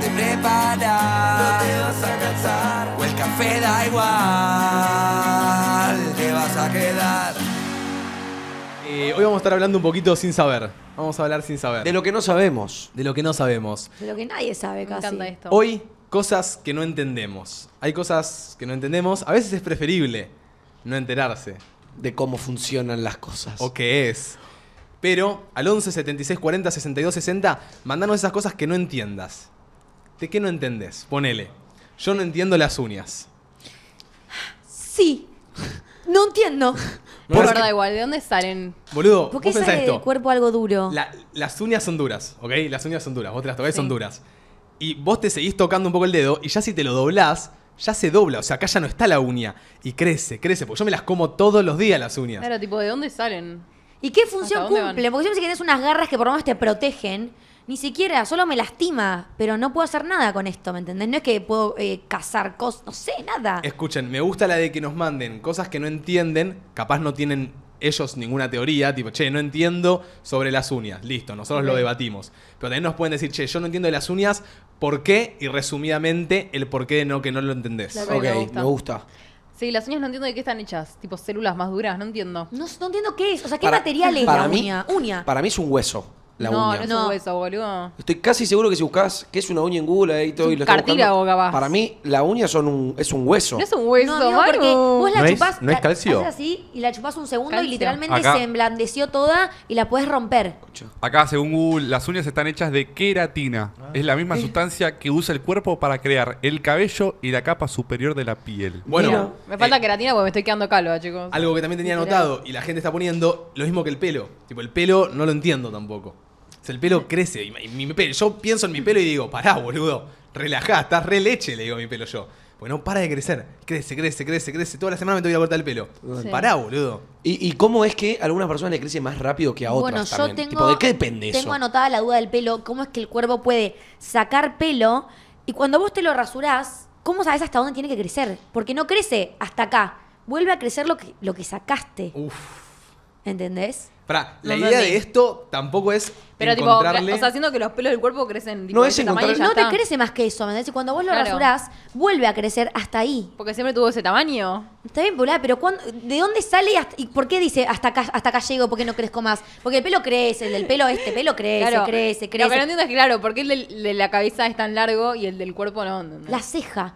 te no te vas a cansar, o el café da igual, te vas a quedar. Eh, hoy vamos a estar hablando un poquito sin saber. Vamos a hablar sin saber. De lo que no sabemos. De lo que no sabemos. De lo que nadie sabe casi. Hoy, cosas que no entendemos. Hay cosas que no entendemos. A veces es preferible no enterarse. De cómo funcionan las cosas. O qué es. Pero al 11 76 40 62 60, mandanos esas cosas que no entiendas. ¿De qué no entendés? Ponele. Yo no entiendo las uñas. Sí. No entiendo. No, Por igual, ¿de dónde salen? Boludo, ¿Por qué sale del cuerpo algo duro? las uñas son duras, ¿ok? Las uñas son duras, vos te las tocás son duras. Y vos te seguís tocando un poco el dedo y ya si te lo doblás, ya se dobla. O sea, acá ya no está la uña. Y crece, crece. Porque yo me las como todos los días las uñas. Claro, tipo, ¿de dónde salen? ¿Y qué función cumple? Porque yo pensé que tenés unas garras que por lo menos te protegen. Ni siquiera, solo me lastima, pero no puedo hacer nada con esto, ¿me entendés? No es que puedo eh, cazar cosas, no sé, nada. Escuchen, me gusta la de que nos manden cosas que no entienden, capaz no tienen ellos ninguna teoría, tipo, che, no entiendo sobre las uñas, listo, nosotros lo debatimos. Pero también nos pueden decir, che, yo no entiendo de las uñas, ¿por qué? Y resumidamente, el por qué de no que no lo entendés. ok, me gusta. Sí, las uñas no entiendo de qué están hechas. Tipo células más duras, no entiendo. No, no entiendo qué es. O sea, ¿qué material es la uña? Para mí es un hueso no, no es un boludo. Estoy casi seguro que si buscas qué es una uña en Google, ahí todo y lo cartílago, capaz. Para mí, la uña son un, es un hueso. No es un hueso, No, porque vos la es- chupás. calcio. así y la chupás un segundo y literalmente se emblandeció toda y la puedes romper. Acá, según Google, las uñas están hechas de queratina. Ah. Es la misma eh. sustancia que usa el cuerpo para crear el cabello y la capa superior de la piel. Bueno, Me falta eh, queratina porque me estoy quedando calva, chicos. Algo que también tenía notado, anotado y la gente está poniendo, lo mismo que el pelo. Tipo, el pelo no lo entiendo tampoco el pelo crece. pelo, yo pienso en mi pelo y digo, pará, boludo, relajá, estás re leche, le digo a mi pelo yo. bueno para de crecer. Crece, crece, crece, crece. Toda la semana me tengo que a cortar el pelo. Pará, boludo. ¿Y, cómo es que a algunas personas le crece más rápido que a otras? Bueno, yo tengo. ¿De qué depende eso? Tengo anotada la duda del pelo. ¿Cómo es que el cuerpo puede sacar pelo y cuando vos te lo rasurás, ¿cómo sabes hasta dónde tiene que crecer? Porque no crece hasta acá. Vuelve a crecer lo que, lo que sacaste. Uf. ¿Entendés? la idea de esto tampoco es Pero encontrarle... tipo, o sea, haciendo que los pelos del cuerpo crecen No es tamaño No te crece más que eso, ¿me cuando vos lo rasurás, vuelve a crecer hasta ahí. Porque siempre tuvo ese tamaño. Está bien, pero ¿de dónde sale y, por qué dice hasta acá, hasta acá llego, porque no crezco más? Porque el pelo crece, el del pelo este pelo crece, Claro. crece, Lo que no entiendo es claro, porque el de la cabeza es tan largo y el del cuerpo no. La ceja.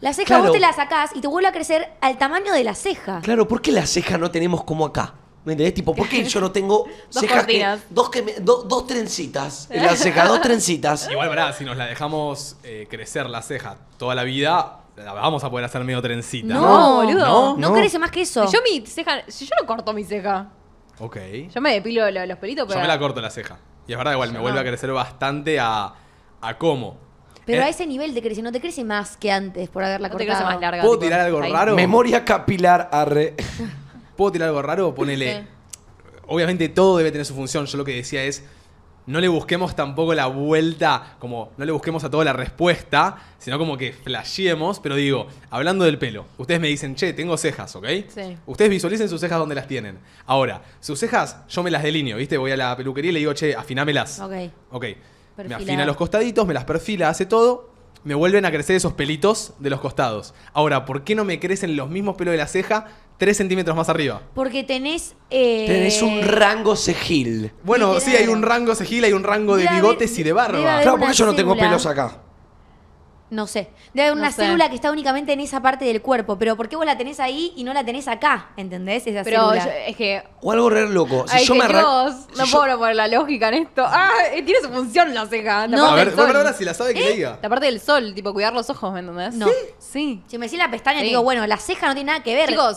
La ceja vos te la sacás y te vuelve a crecer al tamaño de la ceja. Claro, ¿por qué la ceja no tenemos como acá? ¿Me Tipo, ¿por qué yo no tengo dos cejas dos, que dos trencitas en la ceja, dos trencitas? Igual, verdad, si nos la dejamos eh, crecer la ceja toda la vida, la vamos a poder hacer medio trencita. No, ¿no? boludo. No, crece más que eso. Yo mi ceja, yo no corto mi ceja. Ok. Yo me depilo los pelitos, pero... Yo me la corto la ceja. Y es verdad, igual, me vuelve a crecer bastante a, a cómo. Pero eh, a ese nivel te crece, no te crece más que antes por haberla cortado. te crece más larga. ¿Puedo tirar algo raro? Memoria capilar arre. ¿Puedo tirar algo raro? Ponele. Obviamente todo debe tener su función. Yo lo que decía es. No le busquemos tampoco la vuelta, como no le busquemos a todo la respuesta, sino como que flasheemos. Pero digo, hablando del pelo, ustedes me dicen, che, tengo cejas, ¿ok? Sí. Ustedes visualicen sus cejas donde las tienen. Ahora, sus cejas, yo me las delineo, ¿viste? Voy a la peluquería y le digo, che, afinámelas. Ok. Ok. Me afina los costaditos, me las perfila, hace todo. Me vuelven a crecer esos pelitos de los costados. Ahora, ¿por qué no me crecen los mismos pelos de la ceja 3 centímetros más arriba. Porque tenés. Tenés un eh, rango cejil. Bueno, sí, hay un rango cejil, hay un rango de bigotes y de barba. Claro, porque yo no tengo pelos acá. No sé. Debe haber una célula que está únicamente en esa parte del cuerpo. Pero ¿por qué vos la tenés ahí y no la tenés acá? ¿Entendés? Esa célula. es que. O algo re loco. Si yo me no puedo poner la lógica en esto. Ah, eh, tiene su función la ceja. No. A ver, si la sabe que le ¿Eh? diga. La parte del sol, tipo cuidar los ojos, ¿me entendés? No. Sí. Si me decís la pestaña, digo, bueno, la ceja no tiene nada que ver. Chicos,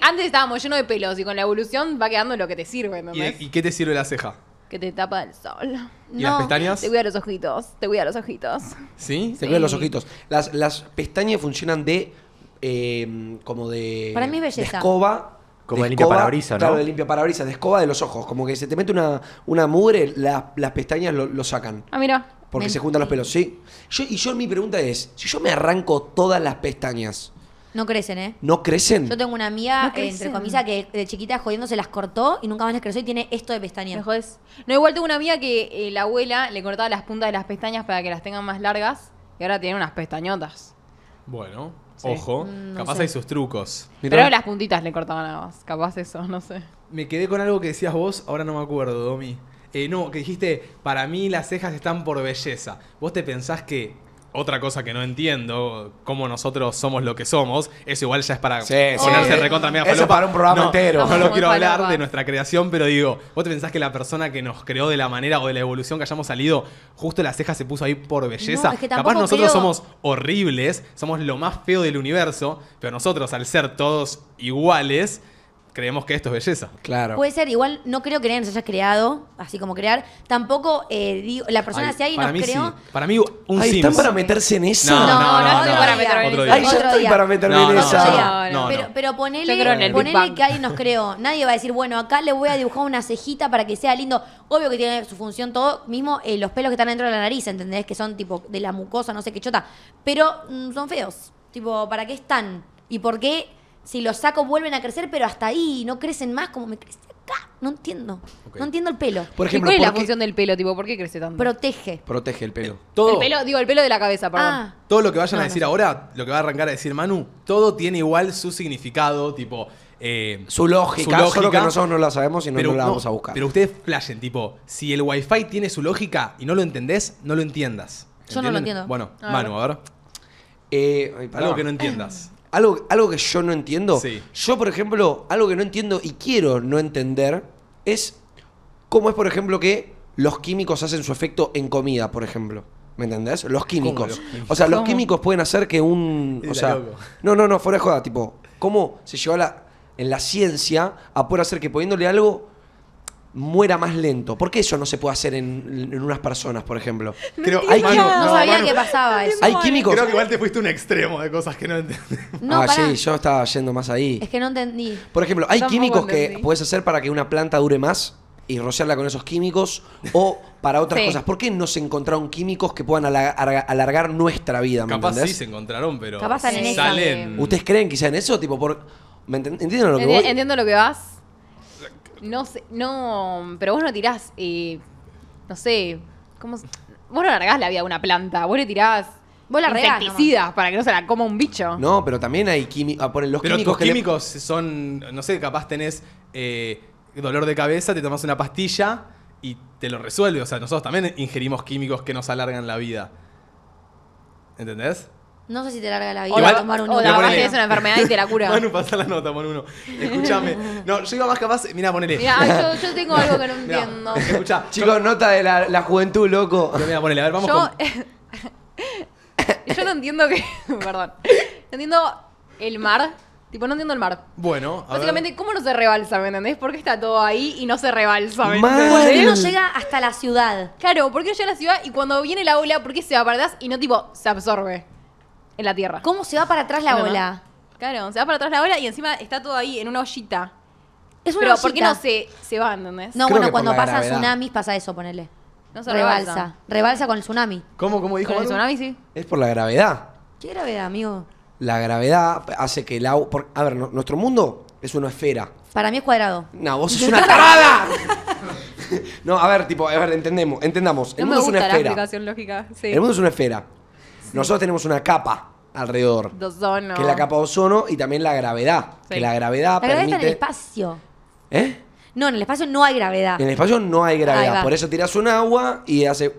antes estábamos llenos de pelos y con la evolución va quedando lo que te sirve, y qué te sirve la ceja? que te tapa el sol. ¿Y las pestañas? Te cuida los ojitos, te cuida los ojitos. ¿Sí? Te cuida los ojitos. Las, pestañas funcionan de. Em, como de. Para mí belleza. escoba. Como de, de limpia parabrisas, ¿no? Claro, de limpia de escoba de los ojos. Como que se te mete una, una mugre, las pestañas lo, sacan. Ah, mira. Porque se juntan los pelos, sí. y yo mi pregunta es: si yo me arranco todas las pestañas, no crecen, ¿eh? No crecen. Yo tengo una mía, eh, entre comillas, que de chiquita jodiendo se las cortó y nunca más les creció y tiene esto de pestañas. Me jodés. No, igual tengo una amiga que eh, la abuela le cortaba las puntas de las pestañas para que las tengan más largas y ahora tiene unas pestañotas. Bueno, ojo, mm, capaz hay sus trucos. Pero las puntitas le cortaban nada más. Capaz eso, no sé. Me quedé con algo que decías vos, ahora no me acuerdo, Domi. Eh, no, que dijiste, para mí las cejas están por belleza. ¿Vos te pensás que otra cosa que no entiendo, cómo nosotros somos lo que somos, eso igual ya es para ponerse eh, recontra mega Eso para un programa entero. No, lo quiero hablar de nuestra creación, pero digo, ¿vos te pensás que la persona que nos creó de la manera o de la evolución que hayamos salido, justo la ceja se puso ahí por belleza? Capaz nosotros somos horribles, somos lo más feo del universo, pero nosotros al ser todos iguales, creemos que esto es belleza. Claro. Puede ser, igual no creo que nadie nos haya creado, así como crear. Tampoco eh, digo, la persona, si alguien para nos mí creó. Para mí, un ¿Están para meterse en esa? No, no, no, para meterme Otro día. Ay, ya estoy para meterme en esa. no, no. Pero, pero ponele, que alguien nos creó. Nadie va a decir, bueno, acá le voy a dibujar una cejita para que sea lindo. Obvio que tiene su función todo, mismo eh, los pelos que están dentro de la nariz, ¿entendés? Que son tipo de la mucosa, no sé qué chota. Pero mm, son feos. Tipo, ¿para qué están? ¿Y por qué si los saco vuelven a crecer, pero hasta ahí no crecen más como me crece acá. No entiendo. No entiendo el pelo. Por ¿Cuál es la función del pelo? Tipo, ¿Por qué crece tanto? Protege. Protege el pelo. Todo, El pelo, digo, el pelo de la cabeza, perdón. Ah. todo lo que vayan a decir ahora, lo que va a arrancar a decir Manu, todo tiene igual su significado, tipo. Eh, su lógica, su solo nosotros no la sabemos y no, la vamos a buscar. Pero ustedes flashen, tipo, si el wifi tiene su lógica y no lo entendés, no lo entiendas. Yo no lo entiendo. Bueno, Manu, a ver. Eh, Algo que no entiendas algo, algo que yo no entiendo. Yo, por ejemplo, algo que no entiendo y quiero no entender es cómo es, por ejemplo, que los químicos hacen su efecto en comida, por ejemplo. ¿Me entendés? Los químicos. O sea, los químicos pueden hacer que un. O sea, no, no, no, fuera de joda. Tipo, ¿cómo se lleva la, en la ciencia a poder hacer que poniéndole algo muera más lento. ¿Por qué eso no se puede hacer en, unas personas, por ejemplo? Creo, no, sabía que pasaba eso. Hay químicos. Creo que igual te fuiste un extremo de cosas que no entendí. ah, sí, yo estaba yendo más ahí. Es que no entendí. Por ejemplo, hay químicos que puedes hacer para que una planta dure más y rociarla con esos químicos o para otras cosas. ¿Por qué no se encontraron químicos que puedan alargar, nuestra vida? Capaz sí se encontraron, pero Capaz salen. ¿Ustedes creen quizá en eso? Tipo, por... entienden lo que Entiendo lo que vas. No sé, no, pero vos no tirás, eh, no sé, ¿cómo? Vos no largás la vida a una planta, vos le tirás Vos para que no se la coma un bicho. No, pero también hay ah, químicos. los químicos químicos son, no sé, capaz tenés eh, dolor de cabeza, te tomas una pastilla y te lo resuelve. O sea, nosotros también ingerimos químicos que nos alargan la vida. ¿Entendés? No sé si te larga la vida tomar un O la que es una enfermedad y te la cura. Manu, pasa la nota, Manu, no. Escúchame. No, yo iba más capaz. Mira, ponele. Mira, yo, tengo algo que no entiendo. Escucha, Chicos, nota de la, juventud, loco. mira, ponele, a ver, vamos yo, con. yo no entiendo que. Perdón. No entiendo el mar. Tipo, no entiendo el mar. Bueno, a Básicamente, ¿cómo no se rebalsa, me entendés? ¿Por qué está todo ahí y no se rebalsa? ¿Por qué no llega hasta la ciudad? Claro, ¿por qué no llega a la ciudad y cuando viene la ola, por qué se va a atrás y no, tipo, se absorbe? en la tierra. ¿Cómo se va para atrás la ola? Claro, se va para atrás la ola y encima está todo ahí en una ollita. Es una Pero ¿por qué no se, se va, No, bueno, cuando pasa tsunamis pasa eso, ponele. No se rebalsa. Rebalsa con el tsunami. ¿Cómo, cómo dijo? Con el tsunami, sí. Es por la gravedad. ¿Qué gravedad, amigo? La gravedad hace que el agua... A ver, nuestro mundo es una esfera. Para mí es cuadrado. No, vos sos una tarada. no, a ver, tipo, a ver, entendemos, entendamos. El mundo es una la esfera. explicación lógica. Sí. El mundo es una esfera. Nosotros tenemos una capa alrededor. Que la capa de ozono y también la gravedad. Que la gravedad la permite... está en el espacio. ¿Eh? No, en el espacio no hay gravedad. En el espacio no hay gravedad. Por eso tiras un agua y hace...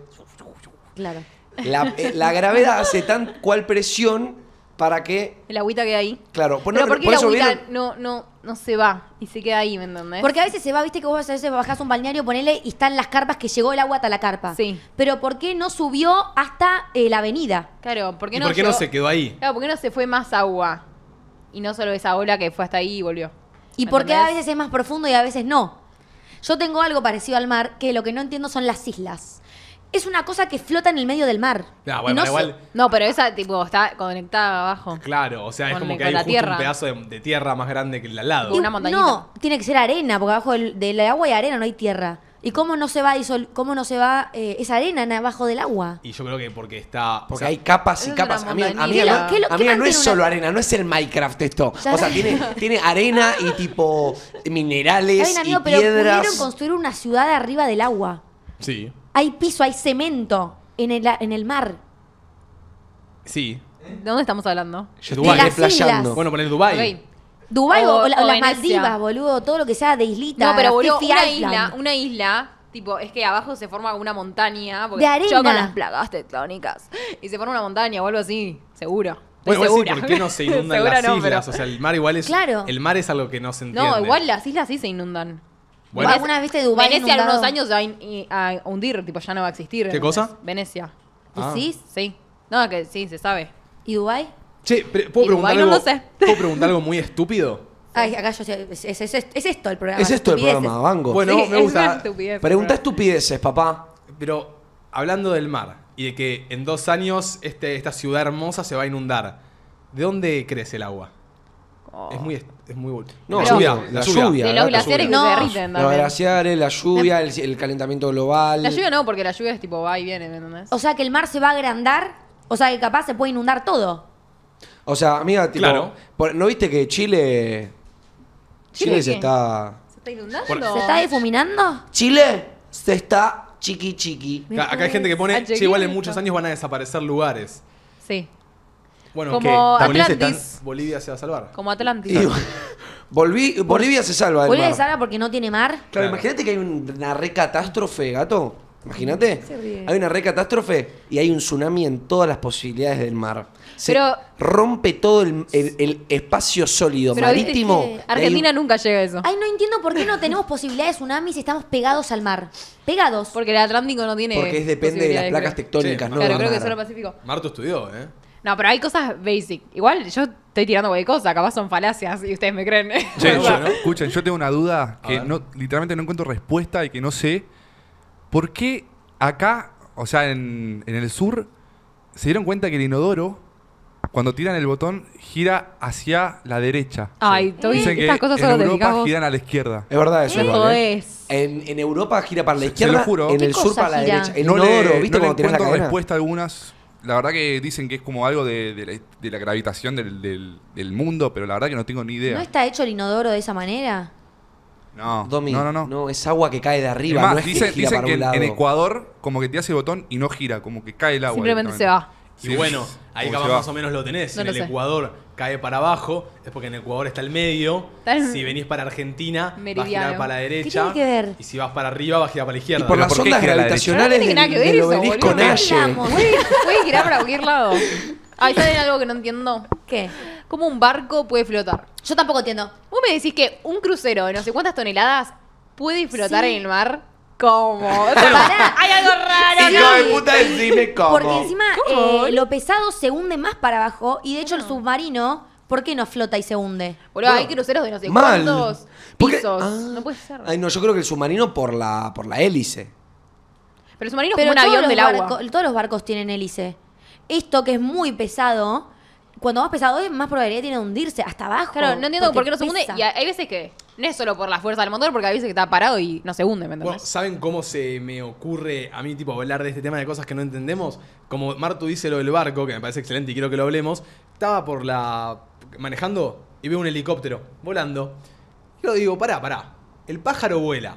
Claro. Eh, la, gravedad hace tan cual presión para que... El agüita que ahí. Claro. Por, pues no, Pero agüita no, no no se va y se queda ahí, ¿me entendés? Porque a veces se va, viste que vos a veces bajás un balneario, ponele y están las carpas que llegó el agua hasta la carpa. Sí. Pero ¿por qué no subió hasta eh, la avenida? Claro, ¿por qué, no, se quedó ahí? Claro, ¿por qué no se fue más agua? Y no solo esa ola que fue hasta ahí y volvió. ¿Y por qué a veces es más profundo y a veces no? Yo tengo algo parecido al mar que lo que no entiendo son las islas. Es una cosa que flota en el medio del mar. Ah, no, pero esa tipo está conectada abajo. Claro, o sea, es como que hay un pedazo de, tierra más grande que el de al lado. Una No, tiene que ser arena, porque abajo del, agua hay arena, no hay tierra. ¿Y cómo no se va, cómo no se va eh, esa arena abajo del agua? Y yo creo que porque está. Porque hay capas y capas. A mí no, es solo arena, no es el Minecraft esto. O sea, tiene, tiene arena y tipo minerales y piedras pero pudieron construir una ciudad arriba del agua. Sí. Hay piso, hay cemento en el, en el mar. Sí. ¿De dónde estamos hablando? Dubái. De las Bueno, poner Dubai. Dubái o, las Maldivas, boludo. Todo lo que sea de islita. No, pero boludo, una isla, una isla, tipo, es que abajo se forma una montaña. De arena. las plagas tectónicas. Y se forma una montaña o algo así, seguro. Bueno, sí, ¿por qué no se inundan las islas? O sea, el mar igual es. Claro. El mar es algo que no se entiende. No, igual las islas sí se inundan. Bueno. Venecia en unos años va a hundir, tipo, ya no va a existir. ¿Qué cosa? Venecia. ¿Y ah. Sí. No, que sí, se sabe. ¿Y Dubái? Sí, ¿puedo preguntar, algo, ¿puedo preguntar algo muy estúpido? acá es, esto el programa. Es esto el programa, Bango. Bueno, me gusta. Pregunta estupideces, papá. Pero hablando del mar y de que en dos años este- esta ciudad hermosa se va a inundar, ¿de dónde crece el agua? Oh. Es muy, es muy No, lluvia, la lluvia. De los glaciares no, se derriten Los glaciares, la lluvia, el, calentamiento global. La lluvia no, porque la lluvia es tipo va y viene, O sea que el mar se va a agrandar, o sea que capaz se puede inundar todo. O sea, amiga, ¿no viste que Chile. Chile, se está. ¿Se está inundando? ¿Se está difuminando? Chile se está chiqui chiqui. Acá hay gente que pone, ah, igual en muchos años van a desaparecer lugares. Sí. Bueno, que Bolivia se va a salvar. Como Atlantis. Bolivia se salva. Bolivia se salva porque no tiene mar. Claro, imagínate que hay una recatástrofe, gato. Imagínate. Hay una recatástrofe y hay un tsunami en todas las posibilidades del mar. Pero- rompe todo el, espacio sólido marítimo. Argentina nunca llega a eso. Ay, no entiendo por qué no tenemos posibilidades de tsunami si estamos pegados al mar. Pegados. Porque el Atlántico no tiene. Porque es depende de las placas tectónicas, no Claro, creo que es solo Pacífico. Marto estudió, ¿eh? No, pero hay cosas basic. Igual yo estoy tirando cualquier cosa, capaz son falacias y ustedes me creen. yo, Escuchen, yo tengo una duda que no, literalmente no encuentro respuesta y que no sé. ¿Por qué acá, o sea, en, en el sur, se dieron cuenta que el inodoro cuando tiran el botón, gira hacia la derecha. Ay, estoy. estas cosas en Europa giran a la izquierda. Es verdad eso. ¿eh? es. En, en Europa gira para la izquierda, juro. en el sur para la derecha. El no, ¿viste no encuentro respuesta a algunas la verdad que dicen que es como algo de, la, gravitación del, mundo, pero la verdad que no tengo ni idea. ¿No está hecho el inodoro de esa manera? No, no, no, no, es agua que cae de arriba. dicen que, en, Ecuador como que te hace el botón y no gira, como que cae el agua. Simplemente se va y bueno, ahí más o menos lo tenés. Si en el Ecuador cae para abajo, es porque en el Ecuador está el medio. Si venís para Argentina, vas a girar para la derecha. Y si vas para arriba, vas a girar para la izquierda. por las ¿por ondas No tiene nada que ver eso, boludo. girar para cualquier lado. Ahí está algo que no entiendo. ¿Qué? ¿Cómo un barco puede flotar? Yo tampoco entiendo. Vos me decís que un crucero de no sé cuántas toneladas puede flotar en el mar. ¿Cómo? Hay algo raro. de puta, cómo. Porque encima eh, lo pesado se hunde más para abajo y de hecho el ah. submarino, ¿por qué no flota y se hunde? Bueno, hay cruceros de no sé cuántos pisos. Ah. no puede ser. Ay, no, yo creo que el submarino por la, por la hélice. Pero el submarino es como un avión de del agua. todos los barcos tienen hélice. Esto que es muy pesado, cuando más pesado es, más probabilidad tiene de hundirse hasta abajo. Claro, no entiendo por qué no se hunde. Y hay veces que no es solo por la fuerza del motor, porque a veces que está parado y no se hunde, ¿me entendés? ¿saben cómo se me ocurre a mí, tipo, hablar de este tema de cosas que no entendemos? Como Martu dice lo del barco, que me parece excelente y quiero que lo hablemos, estaba por la. manejando y veo un helicóptero volando. ...y Yo digo, pará, pará. El pájaro vuela.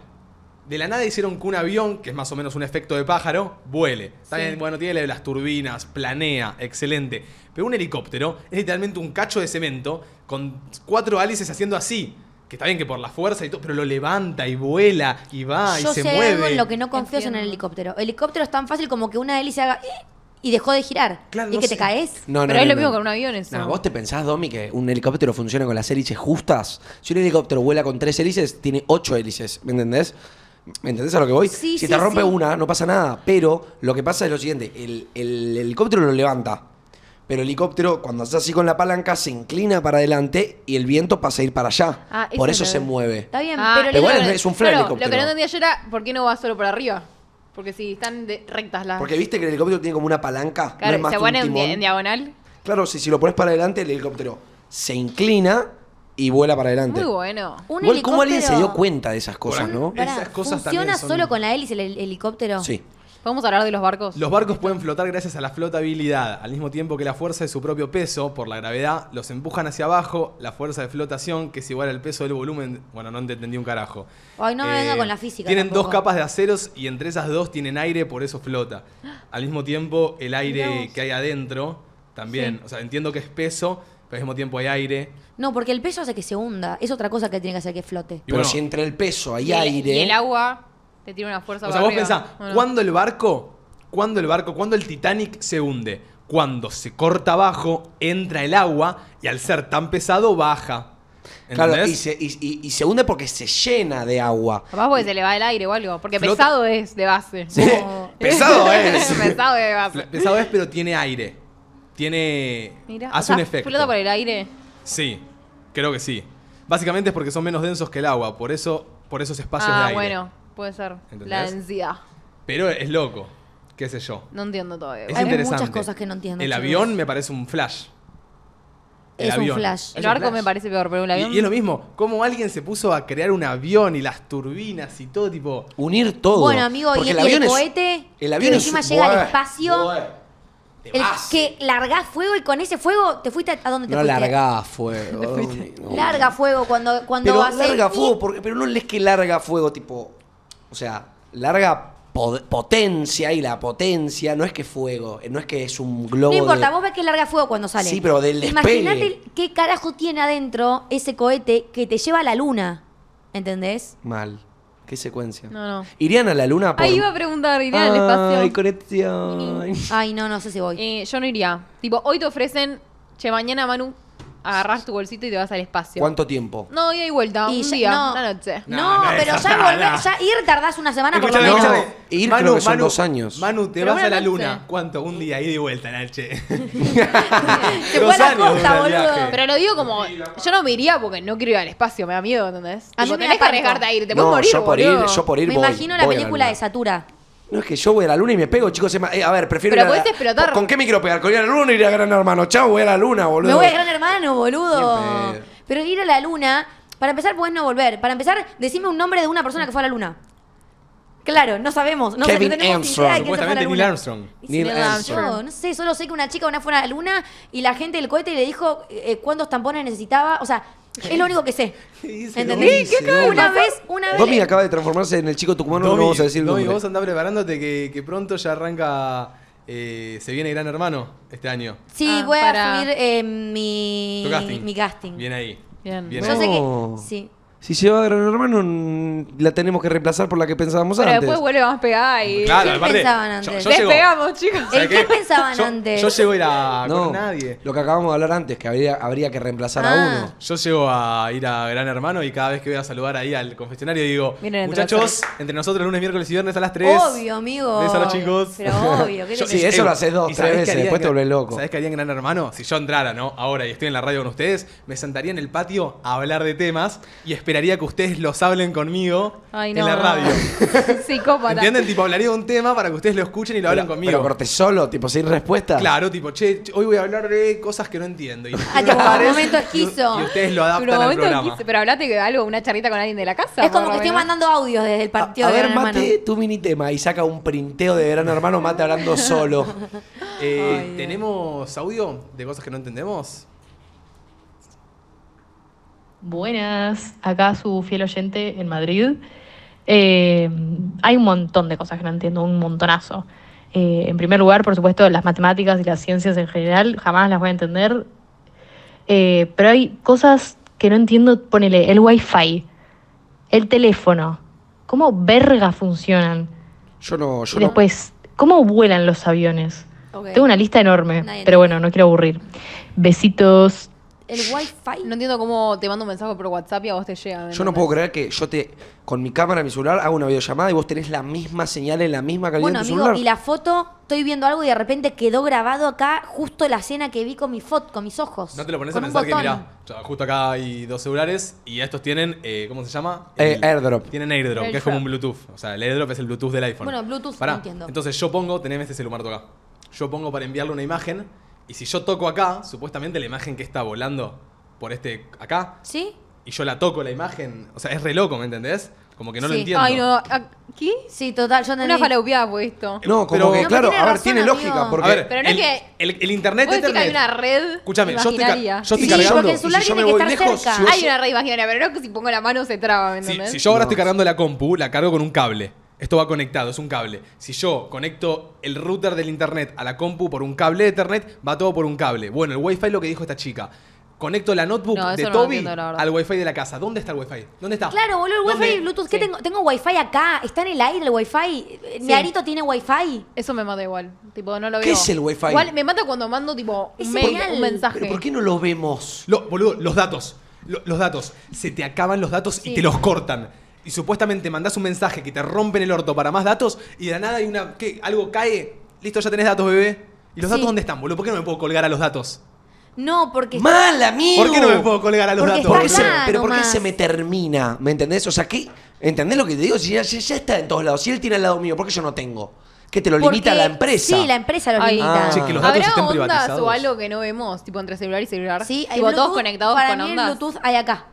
De la nada hicieron que un avión, que es más o menos un efecto de pájaro, vuele. bueno, tiene las turbinas, planea, excelente. Pero un helicóptero es literalmente un cacho de cemento con cuatro hélices haciendo así que está bien que por la fuerza y todo, pero lo levanta y vuela y va y se mueve. en lo que no confío es en el helicóptero. El helicóptero es tan fácil como que una hélice haga y dejó de girar. y que te caes. No, pero es lo mismo con un avión. No, vos te pensás, Domi, que un helicóptero funciona con las hélices justas. Si un helicóptero vuela con tres hélices, tiene ocho hélices, ¿me entendés? ¿Me entendés a lo que voy? si te rompe una, no pasa nada. Pero lo que pasa es lo siguiente: el, el helicóptero lo levanta pero el helicóptero cuando hace así con la palanca se inclina para adelante y el viento pasa a ir para allá. Ah, por eso se mueve. Está bien, ah, pero, pero es, un helicóptero. Lo que no entendía ayer era por qué no va solo para arriba. Porque si están rectas las. Porque viste que el helicóptero tiene como una palanca. Claro, se en, diagonal. Claro, si, si lo pones para adelante, el helicóptero se inclina y vuela para adelante. Muy bueno. ¿Cómo alguien se dio cuenta de esas cosas, no? esas cosas también son... solo con la hélice el helicóptero? Sí a hablar de los barcos? Los barcos pueden flotar gracias a la flotabilidad, al mismo tiempo que la fuerza de su propio peso, por la gravedad, los empujan hacia abajo, la fuerza de flotación, que es igual al peso del volumen, bueno, no entendí un carajo. Ay, no me eh, venga con la física. Tienen dos capas de aceros y entre esas dos tienen aire, por eso flota. Al mismo tiempo, el aire que hay adentro, también, o sea, entiendo que es peso, pero al mismo tiempo hay aire. No, porque el peso hace que se hunda. Es otra cosa que tiene que hacer que flote. pero si entre el peso hay aire. y el agua. Te tiene una fuerza O sea, vos pensás, ¿cuándo el barco, cuándo el barco, cuándo el Titanic se hunde? Cuando se corta abajo, entra el agua y al ser tan pesado baja. y se, y, hunde porque se llena de agua. Capaz porque se le va el aire o algo. Porque pesado es de base. Sí. pesado es. pesado es pero tiene aire. Tiene. hace un efecto. por el aire? Sí, creo que sí. Básicamente es porque son menos densos que el agua. Por eso, por esos espacios ah, de aire. bueno. Puede ser. La ansiedad. Pero es loco. Qué sé yo. No entiendo todavía. Hay muchas cosas que no entiendo. El avión me parece un flash. es un flash. El barco me parece peor, pero un avión. Y, es lo mismo, cómo alguien se puso a crear un avión y las turbinas y todo tipo. Unir todo. Bueno, amigo, y Porque el, el avión es- cohete el avión encima llega al espacio. que largás fuego y con ese fuego te fuiste a, donde te No fuiste. larga fuego. Oh, larga fuego cuando, cuando Pero larga fuego, porque, pero no es que larga fuego, tipo, o sea, larga potencia y la potencia no es que fuego, no es que es un globo. No importa, vos ves que larga fuego cuando sale. Sí, pero del Imagínate qué carajo tiene adentro ese cohete que te lleva a la luna. ¿Entendés? Mal. ¿Qué secuencia? No, no. ¿Irían a la luna por... Ahí iba a preguntar, ¿irían al espacio? Ay, conexión. Ay, no, no sé si voy. Eh, yo no iría. Tipo, hoy te ofrecen, che, mañana Manu, agarras tu bolsito y te vas al espacio. ¿Cuánto tiempo? No, ida y vuelta. Y un día, no. una noche. No, pero ya ya ir tardás una semana por lo menos. Ir creo que son dos años. Manu, te vas a la luna. ¿Cuánto? Un día, ida y vuelta, Nache. Te fue a la costa, boludo. Pero lo digo como, yo no me iría porque no quiero ir al espacio, me da miedo, ¿entendés? A mí tenés que arriesgarte a ir, te puedes morir, yo por ir, yo por ir Me imagino la película de Satura. No es que yo voy a la luna y me pego, chicos. Eh, a ver, prefiero. Pero ¿Con qué me quiero pegar? ¿Con ir a la luna o ir a Gran Hermano? Chao, voy a la luna, boludo. Me voy a Gran Hermano, boludo. Pero ir a la luna, para empezar, podés no volver. Para empezar, decime un nombre de una persona que fue a la luna. Claro, no sabemos. No Kevin Armstrong. Supuestamente Neil Armstrong. Neil Armstrong. no sé, solo sé que una chica una fue a la luna y la gente del cohete le dijo eh, eh, cuántos tampones necesitaba. O sea, es lo único que sé. ¿Entendés? ¿Qué una vez, una vez. Domi acaba de transformarse en el chico tucumano, Domi, no vamos a decir Domi, vos andás preparándote que, pronto ya arranca. Eh, se viene Gran Hermano este año. Sí, ah, voy a subir eh, mi, casting. mi casting. Bien ahí. Bien. Bien Yo sé que. Sí si lleva a Gran Hermano, mm, la tenemos que reemplazar por la que pensábamos antes. Pero después vuelve más pegada y. Claro, ¿Qué pensaban antes? Despegamos, chicos. qué, pensaban antes? Yo llego a ir a. No, con nadie. Lo que acabamos de hablar antes, que habría, habría que reemplazar a ah. uno. Yo llego a ir a Gran Hermano y cada vez que voy a saludar ahí al confesionario digo: Miren, Muchachos, entre nosotros lunes, miércoles y viernes a las 3. Obvio, amigo. a los chicos. Pero obvio. ¿qué sí, eso lo haces dos, tres veces. Después te vuelves loco. sabes qué haría en Gran Hermano? Si yo entrara, ¿no? Ahora y estoy en la radio con ustedes, me sentaría en el patio a hablar de temas y esperar esperaría que ustedes los hablen conmigo en la radio. Psicópata. ¿Entienden? Tipo, hablaría de un tema para que ustedes lo escuchen y lo hablen conmigo. Pero corté solo, tipo, sin respuesta. Claro, tipo, che, hoy voy a hablar de cosas que no entiendo. Ah, tipo, un momento esquizo. y ustedes lo adaptan Pero, al programa. pero hablate de algo, una charlita con alguien de la casa. Es como que estoy mandando audios desde el partido a de ver, Gran Hermano. mate tu mini tema y saca un printeo de Gran Hermano Mate hablando solo. Eh, ¿Tenemos audio de cosas que no entendemos? Buenas, acá su fiel oyente en Madrid. Eh, hay un montón de cosas que no entiendo, un montonazo. Eh, en primer lugar, por supuesto, las matemáticas y las ciencias en general jamás las voy a entender. Eh, pero hay cosas que no entiendo. Ponele, el wifi, el teléfono. ¿Cómo verga funcionan? Yo no. Yo y después, ¿cómo vuelan los aviones? Tengo una lista enorme, pero bueno, no quiero aburrir. Besitos el wifi. No entiendo cómo te mando un mensaje por WhatsApp y a vos te llega. Yo no puedo creer que yo te con mi cámara, mi celular, hago una videollamada y vos tenés la misma señal en la misma calidad Bueno, Bueno, amigo, y la foto, estoy viendo algo y de repente quedó grabado acá justo la escena que vi con mi foto, con mis ojos. No te lo pones a pensar que, mirá, justo acá hay dos celulares y estos tienen, eh, ¿cómo se llama? Eh, AirDrop. Tienen AirDrop, que es como un Bluetooth. O sea, el AirDrop es el Bluetooth del iPhone. Bueno, Bluetooth, no entiendo. Entonces yo pongo, tenés este celular acá. Yo pongo para enviarle una imagen y si yo toco acá, supuestamente la imagen que está volando por este acá. ¿Sí? Y yo la toco la imagen. O sea, es re loco, ¿me entendés? Como que no lo entiendo. Ay, no. ¿Aquí? Sí, total. Yo no Una falaupiada por esto. No, como pero, que, claro, a ver, tiene lógica. Porque a ver, pero no es que. El, el, el internet. Que hay una red. Escúchame, yo estoy, yo sí, cargando. Porque el celular si tiene que estar lejos, cerca. hay una red imaginaria, pero no es que si pongo la mano se traba, ¿me entendés? Sí, si yo ahora estoy cargando la compu, la cargo con un cable. Esto va conectado, es un cable. Si yo conecto el router del internet a la compu por un cable de internet, va todo por un cable. Bueno, el wifi es lo que dijo esta chica. Conecto la notebook de Toby al al wifi de la casa. ¿Dónde está el wifi? ¿Dónde está? Claro, boludo, el wifi Bluetooth. ¿Qué tengo? Tengo wifi acá. Está en el aire el wifi. arito tiene wifi. Eso me mata igual. no lo ¿Qué es el Wi-Fi? Igual me mata cuando mando tipo un mensaje. por qué no lo vemos? los datos. los datos. Se te acaban los datos y te los cortan y supuestamente mandás un mensaje que te rompen el orto para más datos y de la nada hay una. ¿Qué? ¿Algo cae? Listo, ya tenés datos, bebé. ¿Y los datos dónde están, boludo? ¿Por qué no me puedo colgar a los datos? No, porque. ¡Mal, amigo! ¿Por qué no me puedo colgar a los datos? pero ¿por qué se me termina? ¿Me entendés? O sea, ¿qué? ¿Entendés lo que te digo? Si ya, está en todos lados. Si él tiene al lado mío, ¿por qué yo no tengo? que te lo limita la empresa. Sí, la empresa lo limita. Sí, ¿Habrá ondas o algo que no vemos, tipo entre celular y celular? Sí, hay tipo todos conectados con mí Bluetooth hay acá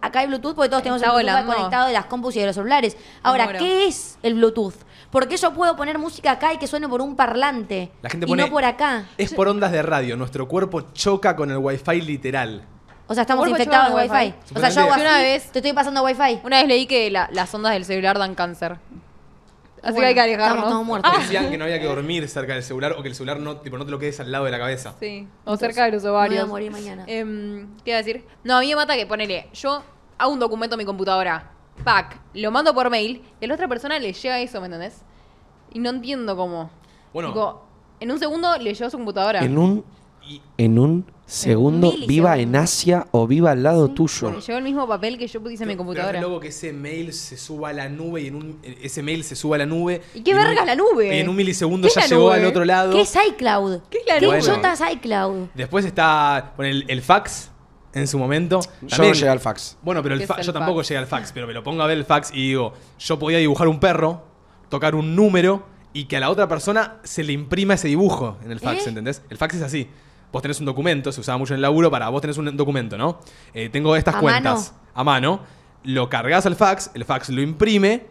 acá hay Bluetooth porque todos tenemos el Bluetooth conectado de las compus y de los celulares. Ahora, ¿qué es el Bluetooth? Porque yo puedo poner música acá y que suene por un parlante La gente y no por acá. Es por ondas de radio. Nuestro cuerpo choca con el Wi-Fi literal. O sea, estamos infectados con wi wifi. O sea, yo Una vez- te estoy pasando wifi. Una vez leí que las ondas del celular dan cáncer. Así que hay que alejarnos. Estamos muertos. Ah. Decían que no había que dormir cerca del celular o que el celular no, tipo, no te lo quedes al lado de la cabeza. Sí, o cerca de los ovarios. voy a morir mañana. Eh, ¿Qué a decir? No, a mí me mata que ponele, yo hago un documento en mi computadora, pack, lo mando por mail y a la otra persona le llega eso, ¿me entendés? Y no entiendo cómo. Bueno. Digo, en un segundo le llegó a su computadora. En un. en un Segundo, viva en Asia o viva al lado tuyo. llegó el mismo papel que yo puse en mi computadora. Pero luego que ese mail se suba a la nube y en eh, ese mail se suba a la nube. ¿Y qué verga la nube? en un milisegundo ya llegó al otro lado. ¿Qué es iCloud? ¿Qué es iCloud? Después está el, fax en su momento. yo no llegué al fax. Bueno, pero yo tampoco llega llegué al fax, pero me lo pongo a ver el fax y digo, yo podía dibujar un perro, tocar un número y que a la otra persona se le imprima ese dibujo en el fax, ¿Eh? ¿entendés? El fax es así vos tenés un documento, se usaba mucho en el laburo, para vos tenés un documento, ¿no? Eh, tengo estas cuentas a mano, lo cargas al fax, el fax lo imprime,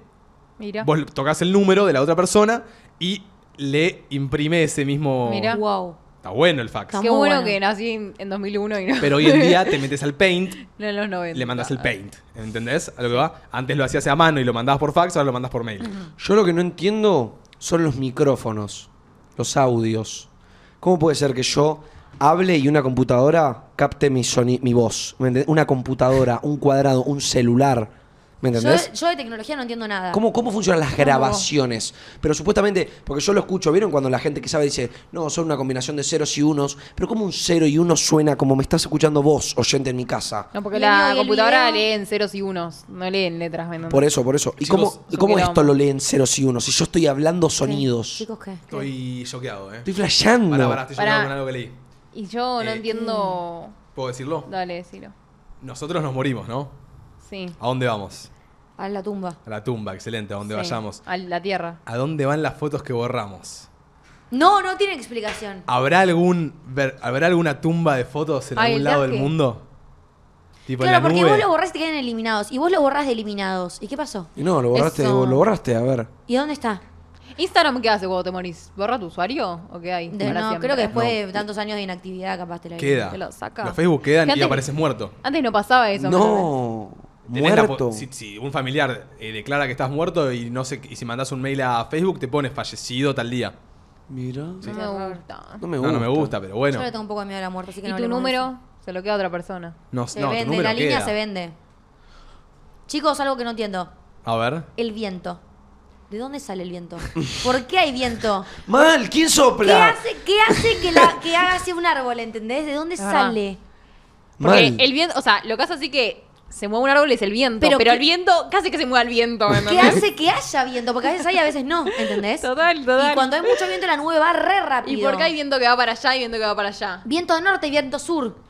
Mira. vos tocas el número de la otra persona y le imprime ese mismo... Mira, wow. Está bueno el fax. Qué bueno, que nací en 2001 y no. Pero hoy en día te metes al Paint. no, en los 90. Le mandas el Paint. ¿Entendés? lo que va. Antes lo hacías a mano y lo mandabas por fax, ahora lo mandas por mail. Yo lo que no entiendo son los micrófonos, los audios. ¿Cómo puede ser que yo hable y una computadora capte mi, mi voz. una computadora, un cuadrado, un celular. ¿Me entendés? Yo, de tecnología no entiendo nada. ¿Cómo, cómo funcionan las grabaciones? Pero supuestamente, porque yo lo escucho, ¿vieron cuando la gente que sabe dice, no, son una combinación de ceros y unos? Pero cómo un cero y uno suena como me estás escuchando vos, oyente en mi casa? No, porque la computadora lee en ceros y unos, no lee en letras. ¿no? Por eso, por eso. ¿Y cómo, esto lo leen ceros y unos? Si yo estoy hablando sonidos. Chicos, ¿qué? Estoy choqueado, ¿eh? Estoy flasheando. Pará, pará, estoy con algo que leí. Y yo no eh, entiendo... ¿Puedo decirlo? Dale, decilo. Nosotros nos morimos, ¿no? Sí. ¿A dónde vamos? A la tumba. A la tumba, excelente, a donde vayamos. A la tierra. ¿A dónde van las fotos que borramos? No, no tiene explicación. ¿Habrá algún habrá alguna tumba de fotos en algún lado del mundo? Tipo claro, porque vos lo borraste y quedan eliminados. Y vos lo borras de eliminados. ¿Y qué pasó? no, lo borraste, lo borraste, a ver. ¿Y dónde está? ¿Instagram qué hace cuando te morís? ¿Borra tu usuario o qué hay? no, creo que después de tantos años de inactividad capaz te la Queda. Te lo saca. Los Facebook quedan y apareces muerto. Antes no pasaba eso. No. Muerto. Si, un familiar eh, declara que estás muerto y no sé y si mandas un mail a Facebook te pones fallecido tal día. Mira. No me gusta. No me gusta. No, me gusta, pero bueno. Yo le tengo un poco de miedo a la muerte, así que ¿Y tu número? Se lo queda a otra persona. No, se no, vende, la línea se vende. Chicos, algo que no entiendo. A ver. El viento. ¿De dónde sale el viento? ¿Por qué hay viento? Mal, ¿quién sopla? ¿Qué hace, que, haga así un árbol, entendés? ¿De dónde sale? Porque el viento, o sea, lo que hace así que se mueve un árbol es el viento, pero, el viento casi que se mueve el viento. ¿Qué hace que haya viento? Porque a veces hay, a veces no, ¿entendés? Total, total. Y cuando hay mucho viento la nube va re rápido. ¿Y por qué hay viento que va para allá y viento que va para allá? Viento norte y viento sur.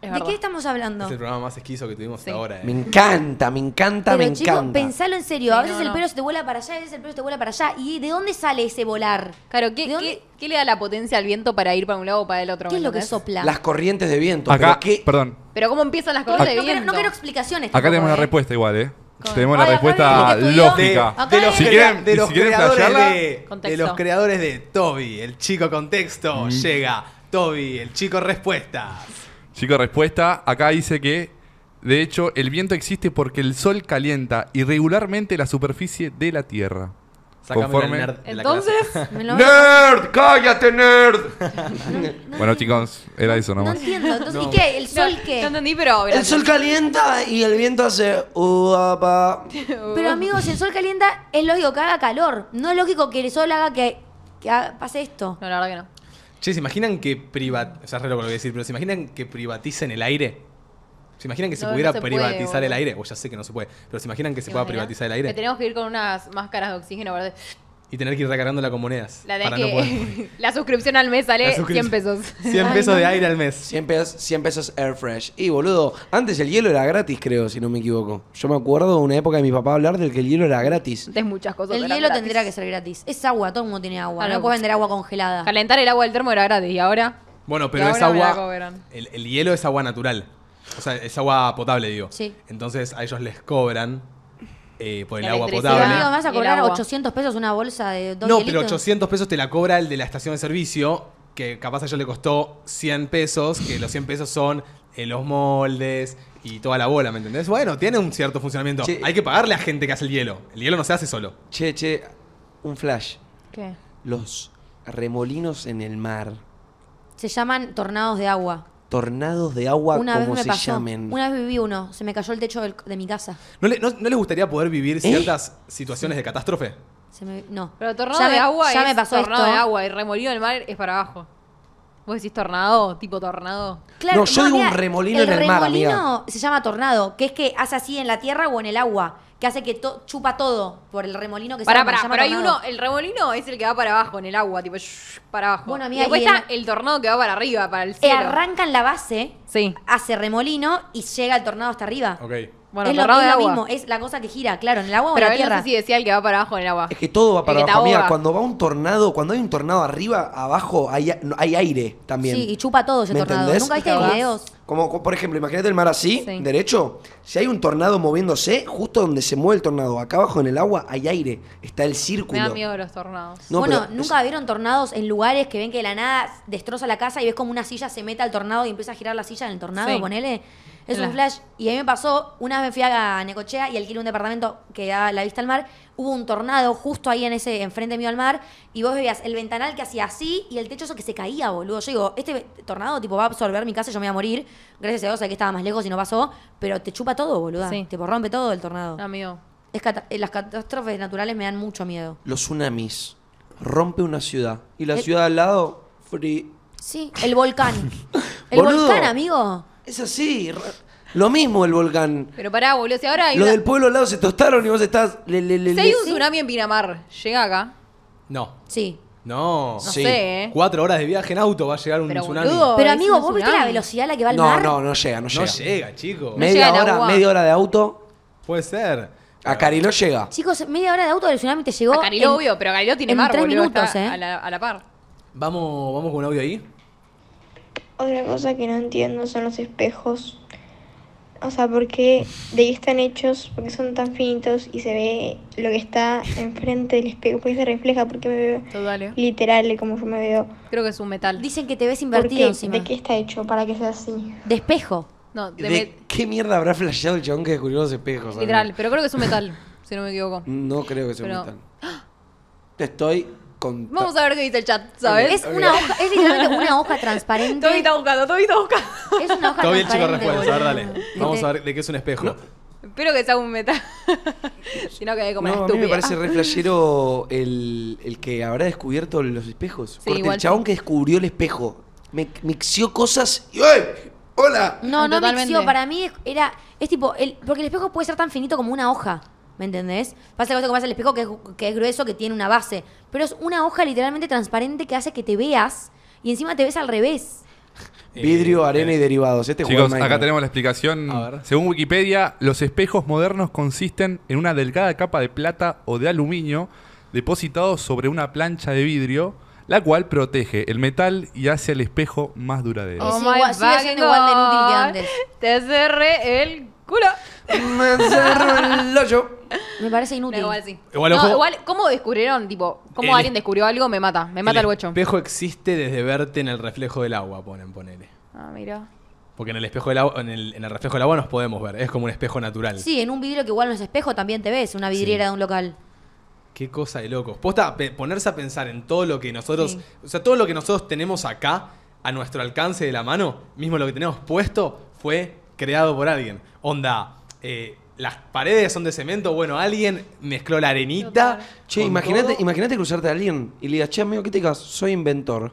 ¿De qué estamos hablando? Es el programa más esquizo que tuvimos hasta ahora. Eh. Me encanta, me encanta, Pero me chicos, encanta. pensalo en serio. a veces el pelo se te vuela para allá, a veces el pelo se te vuela para allá. ¿Y de dónde sale ese volar? Claro, ¿qué, le da la potencia al viento para ir para un lado o para el otro? ¿Qué es lo que sopla? Las corrientes de viento. Acá, qué- perdón, Pero ¿cómo empiezan las corrientes de no, quiero, viento? no quiero explicaciones. acá tenemos la ¿eh? respuesta igual, ¿eh? Tenemos la respuesta lógica. De- los Si quieren- de creadores de, los creadores de Toby, el chico contexto, mm. llega Toby, el chico respuestas. Chico, respuesta. Acá dice que, de hecho, el viento existe porque el sol calienta irregularmente la superficie de la Tierra. Sácame conforme... nerd Entonces, ¡Nerd! ¡Cállate, nerd! bueno, chicos, era eso nomás. No entiendo. Entonces, ¿Y qué? ¿El sol qué? No entendí, pero... El sol calienta y el viento hace... Uapa. Uh, pero, amigos, el sol calienta es lógico que haga calor. No es lógico que el sol haga que, que pase esto. No, la verdad que no. Che, ¿se imaginan que privat... decir, pero ¿se imaginan que privaticen el aire? ¿Se imaginan que se pudiera privatizar el aire? O ya sé que no se puede, pero ¿se imaginan que se pueda privatizar el aire? Que tenemos que ir con unas máscaras de oxígeno, ¿verdad? y tener que ir recargándola con monedas. La de que la suscripción al mes sale 100 pesos. 100 pesos de aire al mes. 100 pesos, 100 pesos Air Fresh. Y boludo, antes el hielo era gratis, creo, si no me equivoco. Yo me acuerdo de una época de mi papá hablar del que el hielo era gratis. muchas cosas. El hielo tendría que ser gratis. Es agua, todo el mundo tiene agua. No puedes vender agua congelada. Calentar el agua del termo era gratis y ahora. Bueno, pero es agua. El, el hielo es agua natural. O sea, es agua potable, digo. Sí. Entonces a ellos les cobran eh, por el agua potable. Amigo, vas a cobrar 800 pesos una bolsa de dos No, pero 800 pesos te la cobra el de la estación de servicio, que capaz a yo le costó 100 pesos, que los 100 pesos son eh, los moldes y toda la bola, ¿me entendés? Bueno, tiene un cierto funcionamiento. Hay que pagarle a gente que hace el hielo. El hielo no se hace solo. Che, che, un flash. ¿Qué? Los remolinos en el mar. Se llaman tornados de agua tornados de agua, ¿cómo se llamen. Una vez viví uno, se me cayó el techo de mi casa. ¿No, le- les gustaría poder vivir ¿Eh? ciertas situaciones de catástrofe? no. Pero tornado de agua ya me pasó de agua y remolino el mar es para abajo. Vos decís tornado, tipo tornado. Claro, No, yo digo un remolino en el mar, El remolino se llama tornado, que es que hace así en la tierra o en el agua que hace que chupa todo por el remolino que para, se para, pero hay uno, el remolino es el que va para abajo en el agua, tipo para abajo. Bueno, amiga, y está el, tornado que va para arriba, para el cielo. Arranca en la base, sí. hace remolino y llega el tornado hasta arriba. Ok. Bueno, es lo, es mismo, es la cosa que gira, claro, en el agua pero o en la tierra. decía el que va para abajo en el agua. Es que todo va para abajo. Mira, cuando va un tornado, cuando hay un tornado arriba, abajo hay, aire también. Sí, y chupa todo ese tornado. Entendés? ¿Nunca viste videos? Como, por ejemplo, imagínate el mar así, derecho. Si hay un tornado moviéndose, justo donde se mueve el tornado, acá abajo en el agua hay aire, está el círculo. Me da miedo los tornados. bueno, nunca vieron tornados en lugares que ven que de la nada destroza la casa y ves como una silla se mete al tornado y empieza a girar la silla en el tornado, ponele. Es un flash. Y a mí me pasó, una vez me fui a Necochea y alquilé un departamento que da la vista al mar. Hubo un tornado justo ahí en ese, enfrente mío al mar. Y vos veías el ventanal que hacía así y el techo eso que se caía, boludo. Yo digo, este tornado tipo va a absorber mi casa y yo me voy a morir. Gracias a Dios, que estaba más lejos y no pasó. Pero te chupa todo, boludo. Sí. Te rompe todo el tornado. Amigo. Eh, las catástrofes naturales me dan mucho miedo. Los tsunamis. Rompe una ciudad. Y la eh. ciudad al lado, Sí, el volcán. el volcán, amigo. Es así. Lo mismo el volcán. Pero pará, boludo. Si ahora hay Lo del pueblo al lado se tostaron y vos estás. le- le- le- Si hay un tsunami en Pinamar, llega acá. No. Sí. No. No sé, ¿eh? Cuatro horas de viaje en auto va a llegar un tsunami. Pero amigo, ¿vos viste la velocidad a la que va el No, mar? no, no llega, no llega. No llega, chico. Media hora, media hora de auto. Puede ser. A Cariló llega. Chicos, media hora de auto del tsunami te llegó. A Cariló, obvio, pero Cariló tiene en mar, tres minutos, ¿eh? a, la, par. Vamos, vamos con un audio ahí. Otra cosa que no entiendo son los espejos. O sea, ¿por qué? ¿De ahí están hechos? porque son tan finitos? Y se ve lo que está enfrente del espejo. ¿Por se refleja? ¿Por qué me veo ¿eh? literal como yo me veo? Creo que es un metal. Dicen que te ves invertido encima. ¿De qué está hecho para que sea así? De espejo. No, de, qué mierda habrá flasheado el chabón que descubrió los espejos? literal, pero creo que es un metal, si no me equivoco. No creo que sea un metal. Estoy Vamos a ver qué dice el chat, ¿sabes? Es, una hoja, es literalmente una hoja transparente. Todavía está buscando, todavía está buscando. Es el chico responde, a ver, dale. Vamos a ver de qué es un espejo. Espero que sea un meta. si no, quedé como me parece re flashero el, el que habrá descubierto los espejos. Porque el chabón que descubrió el espejo. Me mixió cosas ¡Hola! No, no, mixió. Para mí era. Es tipo. El, porque el espejo puede ser tan finito como una hoja. ¿Me entendés? Pasa cosa que pasa el espejo que es, grueso, que tiene una base. Pero es una hoja literalmente transparente que hace que te veas y encima te ves al revés. Eh, vidrio, eh, arena y derivados. Este Chicos, acá tenemos la explicación. Según Wikipedia, los espejos modernos consisten en una delgada capa de plata o de aluminio depositado sobre una plancha de vidrio, la cual protege el metal y hace el espejo más duradero. Oh, my sigue Te cerré el culo. Me el hoyo. Me parece inútil. igual sí. Igual, ¿cómo descubrieron? Tipo, ¿cómo alguien descubrió algo? Me mata, me mata el El espejo existe desde verte en el reflejo del agua, ponen, ponele. Ah, mira. Porque en el espejo del agua, en el, reflejo del agua nos podemos ver. Es como un espejo natural. Sí, en un vidrio que igual no es espejo también te ves, una vidriera de un local. Qué cosa de locos. ponerse a pensar en todo lo que nosotros, o sea, todo lo que nosotros tenemos acá a nuestro alcance de la mano, mismo lo que tenemos puesto, fue creado por alguien. Onda, eh, las paredes son de cemento, bueno, alguien mezcló la arenita. Che, imagínate, cruzarte a alguien y le digas, che, amigo, ¿qué te digas? Soy inventor.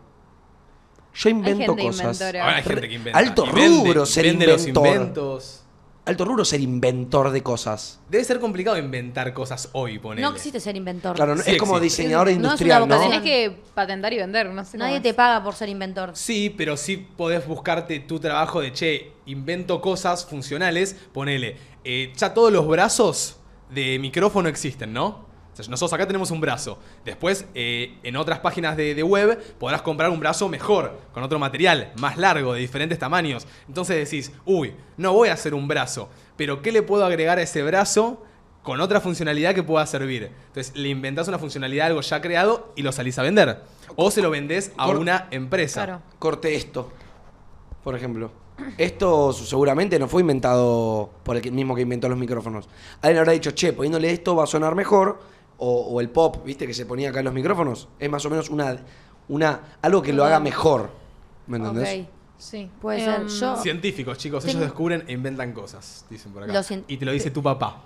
Yo invento cosas. hay gente que inventa. Alto rubro ser los inventos alto rubro ser inventor de cosas. Debe ser complicado inventar cosas hoy, ponele. No existe ser inventor. Claro, es como diseñador diseñador industrial, ¿no? Tenés que patentar y vender, no sé. Nadie te paga por ser inventor. Sí, pero sí podés buscarte tu trabajo de, che, invento cosas funcionales, ponele. Eh, ya todos los brazos de micrófono existen, ¿no? nosotros acá tenemos un brazo. Después, eh, en otras páginas de, web, podrás comprar un brazo mejor, con otro material, más largo, de diferentes tamaños. Entonces decís, uy, no voy a hacer un brazo, pero ¿qué le puedo agregar a ese brazo con otra funcionalidad que pueda servir? Entonces, le inventás una funcionalidad algo ya creado y lo salís a vender. O se lo vendés a una empresa. Corte esto, por ejemplo. Esto seguramente no fue inventado por el mismo que inventó los micrófonos. Alguien habrá dicho, che, poniéndole esto va a sonar mejor o, el pop, ¿viste? Que se ponía acá en los micrófonos. Es más o menos una, una algo que lo haga mejor. ¿Me entendés? Sí, puede ser. Em, Científicos, chicos, ellos descubren e inventan cosas, dicen por acá. Y te lo dice tu papá.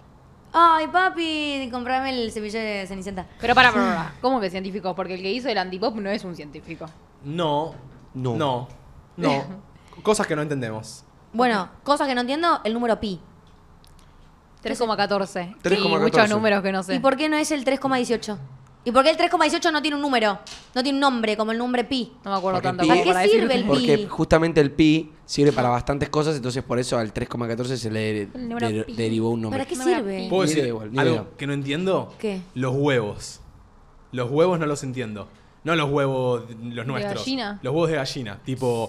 Ay, papi, comprame el cepillo de Cenicienta. Pero para, para, ¿Cómo que científico? Porque el que hizo el antipop no es un científico. No. No. No. No. cosas que no entendemos. Bueno, cosas que no entiendo, el número pi. 3,14. Y muchos números que no sé. ¿Y por qué no es el 3,18? ¿Y por qué el 3,18 no tiene un número? No tiene un nombre, como el nombre pi. No me acuerdo tanto. ¿Para qué sirve el pi? Porque justamente el pi sirve para bastantes cosas, entonces por eso al 3,14 se le derivó un nombre. ¿Para qué sirve? algo que no entiendo? ¿Qué? Los huevos. Los huevos no los entiendo. No los huevos, los nuestros. gallina? Los huevos de gallina. Tipo,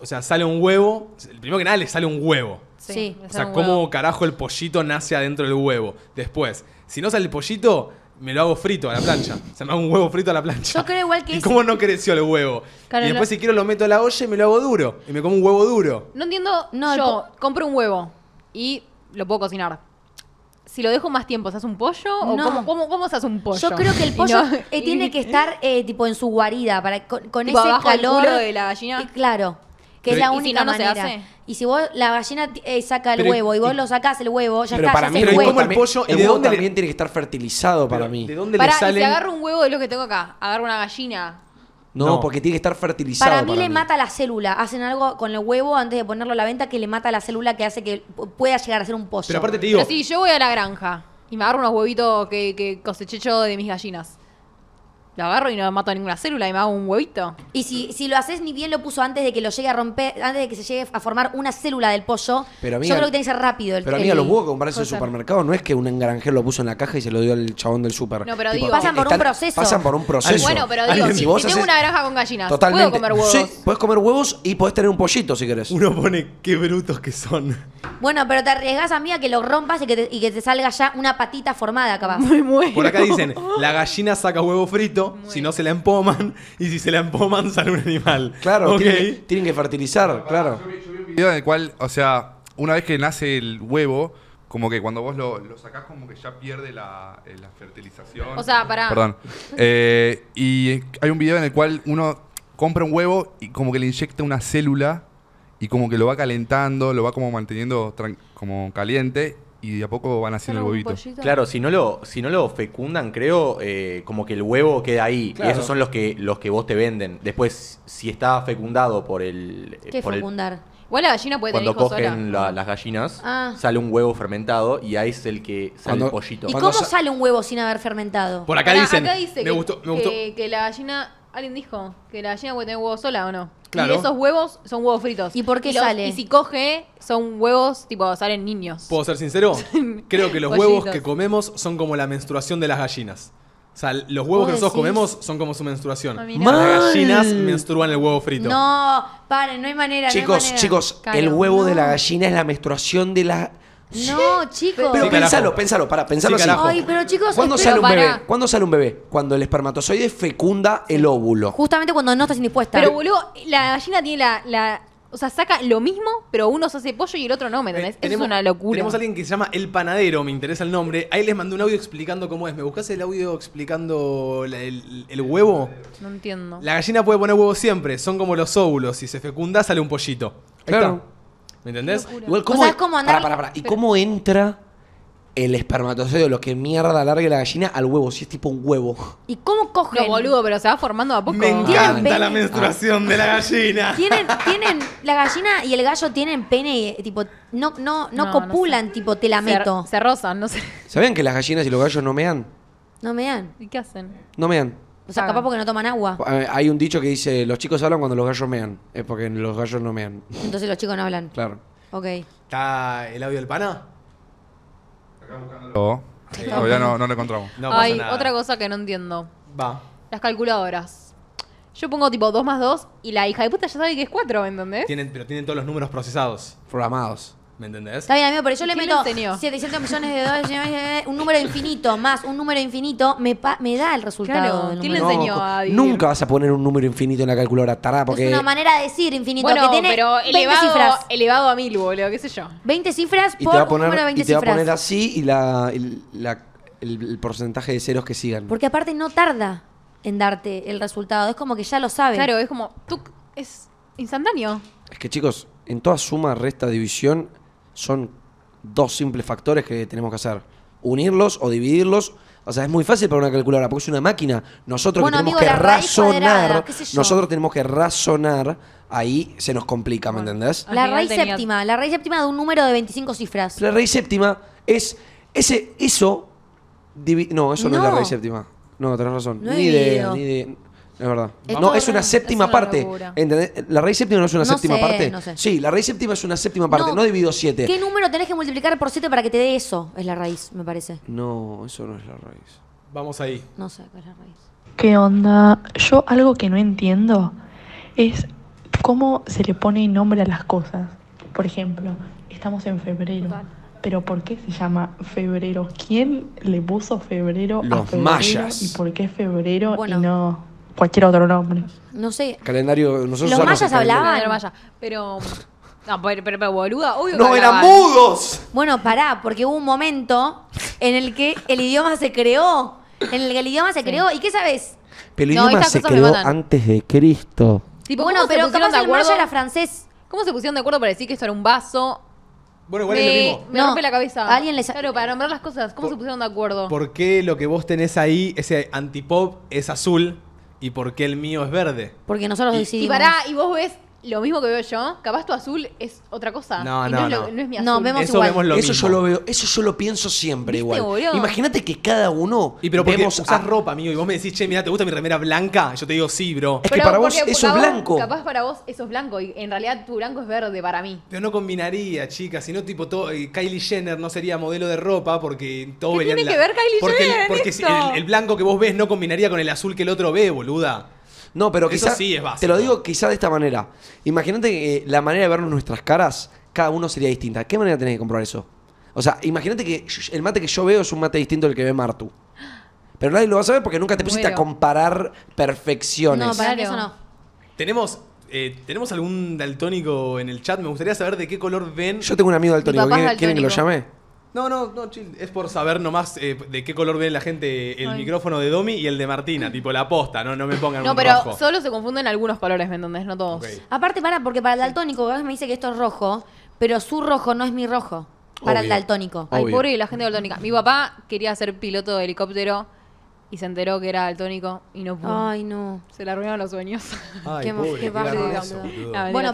o sea, sale un huevo. el Primero que nada, le sale un huevo. Sí, O sea, cómo carajo el pollito nace adentro del huevo. Después, si no sale el pollito, me lo hago frito a la plancha. O sea, me hago un huevo frito a la plancha. Yo creo igual que ¿Y cómo no creció el huevo? y después, si quiero, lo meto a la olla y me lo hago duro. Y me como un huevo duro. No entiendo. No, yo compro un huevo y lo puedo cocinar. Si lo dejo más tiempo, ¿se hace un pollo? ¿O cómo, cómo, se hace un pollo? Yo creo que el pollo eh, tiene que estar eh, tipo en su guarida, para, con, ese calor. de la gallina? claro que es la única manera. Y si vos la gallina eh, saca el huevo y vos lo sacás el huevo, ya está, para mí, pero el huevo. Como el pollo, huevo también tiene que estar fertilizado para mí. ¿De dónde para, si agarro un huevo de lo que tengo acá, agarro una gallina. No, porque tiene que estar fertilizado. Para mí le mata la célula. Hacen algo con el huevo antes de ponerlo a la venta que le mata la célula que hace que pueda llegar a ser un pollo. Pero aparte te digo. si yo voy a la granja y me agarro unos huevitos que, que coseché yo de mis gallinas. Lo agarro y no mato ninguna célula y me hago un huevito. Y si, si lo haces ni bien lo puso antes de que lo llegue a romper, antes de que se llegue a formar una célula del pollo, yo creo que tiene que ser rápido el Pero amiga, el, los huevos que compras en el supermercado no es que un granjero lo puso en la caja y se lo dio al chabón del super. No, pero digo, pasan por un proceso. Pasan por un proceso. Bueno, pero digo, si, tengo una granja con gallinas, puedo comer huevos. Sí, puedes comer huevos y puedes tener un pollito si querés. Uno pone qué brutos que son. Bueno, pero te arriesgas, a mí A que lo rompas y que te, y que te salga ya una patita formada capaz. Muy, bueno. Por acá dicen, la gallina saca huevo frito si no se la empoman, y si se la empoman sale un animal. Claro, tienen, que, que, fertilizar, claro. Yo un video en el cual, o sea, una vez que nace el huevo, como que cuando vos lo, sacas sacás, como que ya pierde la, eh, fertilización. O sea, pará. Perdón. Eh, y hay un video en el cual uno compra un huevo y como que le inyecta una célula y como que lo va calentando, lo va como manteniendo como caliente y de a poco van haciendo el huevito. Claro, si no lo, si no lo fecundan, creo, eh, como que el huevo queda ahí. Y esos son los que, los que vos te venden. Después, si está fecundado por el. Eh, ¿Qué fecundar? Igual la gallina puede Cuando tener Cuando cogen las gallinas, ah. sale un huevo fermentado y ahí es el que sale el pollito. ¿Y cómo sale un huevo sin haber fermentado? Por acá, dicen, dice que la gallina alguien dijo que la gallina puede tener huevos sola o no. Claro. Y esos huevos son huevos fritos. ¿Y por qué sale? Y si coge, son huevos, tipo, salen niños. ¿Puedo ser sincero? Creo que los huevos que comemos son como la menstruación de las gallinas. O sea, los huevos que nosotros comemos son como su menstruación. Ah, las gallinas menstruan el huevo frito. No, paren, no hay manera. de Chicos, chicos, el huevo de la gallina es la menstruación de la no, chicos. Pero pensalo, pensalo, para, pensalo Ay, pero chicos, ¿Cuándo sale un bebé? ¿Cuándo sale un bebé? Cuando el espermatozoide fecunda el óvulo. Justamente cuando no estás dispuesta. Pero, boludo, la gallina tiene la, O sea, saca lo mismo, pero uno se hace pollo y el otro no, ¿me eh, entendés? es una locura. Tenemos a alguien que se llama El Panadero, me interesa el nombre. Ahí les mandé un audio explicando cómo es. ¿Me buscas el audio explicando el, huevo? No entiendo. La gallina puede poner huevo siempre, son como los óvulos. Si se fecunda, sale un pollito. Claro. ¿Me entendés? Igual, ¿cómo, ¿Y cómo entra el espermatozoide, lo que mierda alargue la gallina, al huevo, si es tipo un huevo. ¿Y cómo coge No, boludo, pero se va formando a poco. Me encanta la menstruación de la ah. gallina. ¿Tienen, la gallina y el gallo tienen pene, tipo, no, no, no, copulan, tipo, te la meto. Se, se, rozan, no sé. ¿Sabían que las gallinas y los gallos no mean? No mean. ¿Y qué hacen? No mean. O sea, ah. capaz porque no toman agua. Eh, hay un dicho que dice, los chicos hablan cuando los gallos mean. Es porque los gallos no mean. Entonces los chicos no hablan. Claro. Ok. ¿Está el audio del pana? Oh, ya no, no lo encontramos. Hay otra cosa que no entiendo. Va. Las calculadoras. Yo pongo tipo 2 más 2 y la hija de puta ya sabe que es 4, ¿entendés? Tienen, pero tienen todos los números procesados. Programados. ¿Me entendés? Está bien, amigo, pero yo le meto 700 millones de dólares, un número infinito más un número infinito, me, da el resultado. Claro, ¿quién le enseñó a Nunca vas a poner un número infinito en la calculadora, tará, porque... Es una manera de decir infinito, que tiene pero 20 elevado, cifras. elevado a mil, boludo, qué sé yo. 20 cifras por un número de 20 y te va a poner así y el, porcentaje de ceros que sigan. Porque aparte no tarda en darte el resultado, es como que ya lo sabe. Claro, es como, tú, es instantáneo. Es que chicos, en toda suma, resta, división son dos simples factores que tenemos que hacer. Unirlos o dividirlos. O sea, es muy fácil para una calculadora, porque es una máquina. Nosotros que tenemos que razonar, nosotros tenemos que razonar, ahí se nos complica, ¿me entendés? La raíz séptima, la raíz séptima de un número de 25 cifras. La raíz séptima es ese, eso, no, eso no. es la raíz séptima. No, tenés razón. ni de. ni idea. Es verdad. no, es una séptima parte. ¿La raíz séptima no es una séptima parte? Sí, la raíz séptima es una séptima parte, no, divido siete ¿Qué número tenés que multiplicar por siete para que te dé eso? Es la raíz, me parece. No, eso no es la raíz. Vamos ahí. No sé cuál es la raíz. ¿Qué onda? Yo algo que no entiendo es cómo se le pone nombre a las cosas. Por ejemplo, estamos en febrero. Pero ¿por qué se llama febrero? ¿Quién le puso febrero a febrero? Mayas. ¿Y por qué febrero y no cualquier otro nombre. No sé. Calendario, nosotros Los mayas hablaban. Maya, pero. No, pero, pero, boluda, ¡No eran mudos! Bueno, pará, porque hubo un momento en el que el idioma se creó. En el que el idioma se creó. ¿Y qué sabes? Pero el idioma se creó antes de Cristo. bueno, pero el maya era francés. ¿Cómo se pusieron de acuerdo para decir que esto era un vaso? Bueno, igual es lo mismo. me rompe la cabeza. alguien Claro, para nombrar las cosas, ¿cómo se pusieron de acuerdo? ¿Por qué lo que vos tenés ahí, ese antipop, es azul ¿Y por qué el mío es verde? Porque nosotros decidimos. Y pará, y vos ves lo mismo que veo yo, capaz tu azul es otra cosa. No, no, no, es mi azul. No, Eso Eso yo lo veo, eso yo lo pienso siempre igual. Imagínate que cada uno Y pero vemos ropa, amigo, y vos me decís, che, mira, ¿te gusta mi remera blanca? Yo te digo, sí, bro. Es que para vos eso es blanco. Capaz para vos eso es blanco y en realidad tu blanco es verde para mí. Pero no combinaría, chicas, no tipo todo, eh, Kylie Jenner no sería modelo de ropa porque todo tiene que ver Kylie porque el- Jenner porque el blanco que vos ves no combinaría con el azul que el otro ve, boluda. No, pero quizá, Te lo digo quizá de esta manera. Imagínate que eh, la manera de vernos nuestras caras, cada uno sería distinta. ¿Qué manera tenés que comprobar eso? O sea, imagínate que el mate que yo veo es un mate distinto del que ve Martu. Pero nadie lo va a saber porque nunca te pusiste a comparar perfecciones. No, para eso no. Tenemos, eh, ¿Tenemos algún daltónico en el chat? Me gustaría saber de qué color ven. Yo tengo un amigo daltónico. ¿Quieren, que lo llame? No, no, no, chill. Es por saber nomás eh, de qué color ve la gente el micrófono de Domi y el de Martina. Mm. Tipo, la posta, no, no me pongan No, pero solo se confunden algunos colores, ¿me entendés? No todos. Aparte, para, porque para el daltónico, me dice que esto es rojo, pero su rojo no es mi rojo. Para el daltónico. Ay, por y la gente daltónica. Mi papá quería ser piloto de helicóptero y se enteró que era el tónico y no pudo. Ay, no. Se le arruinaron los sueños. Ay, qué, pobre, ah, bueno,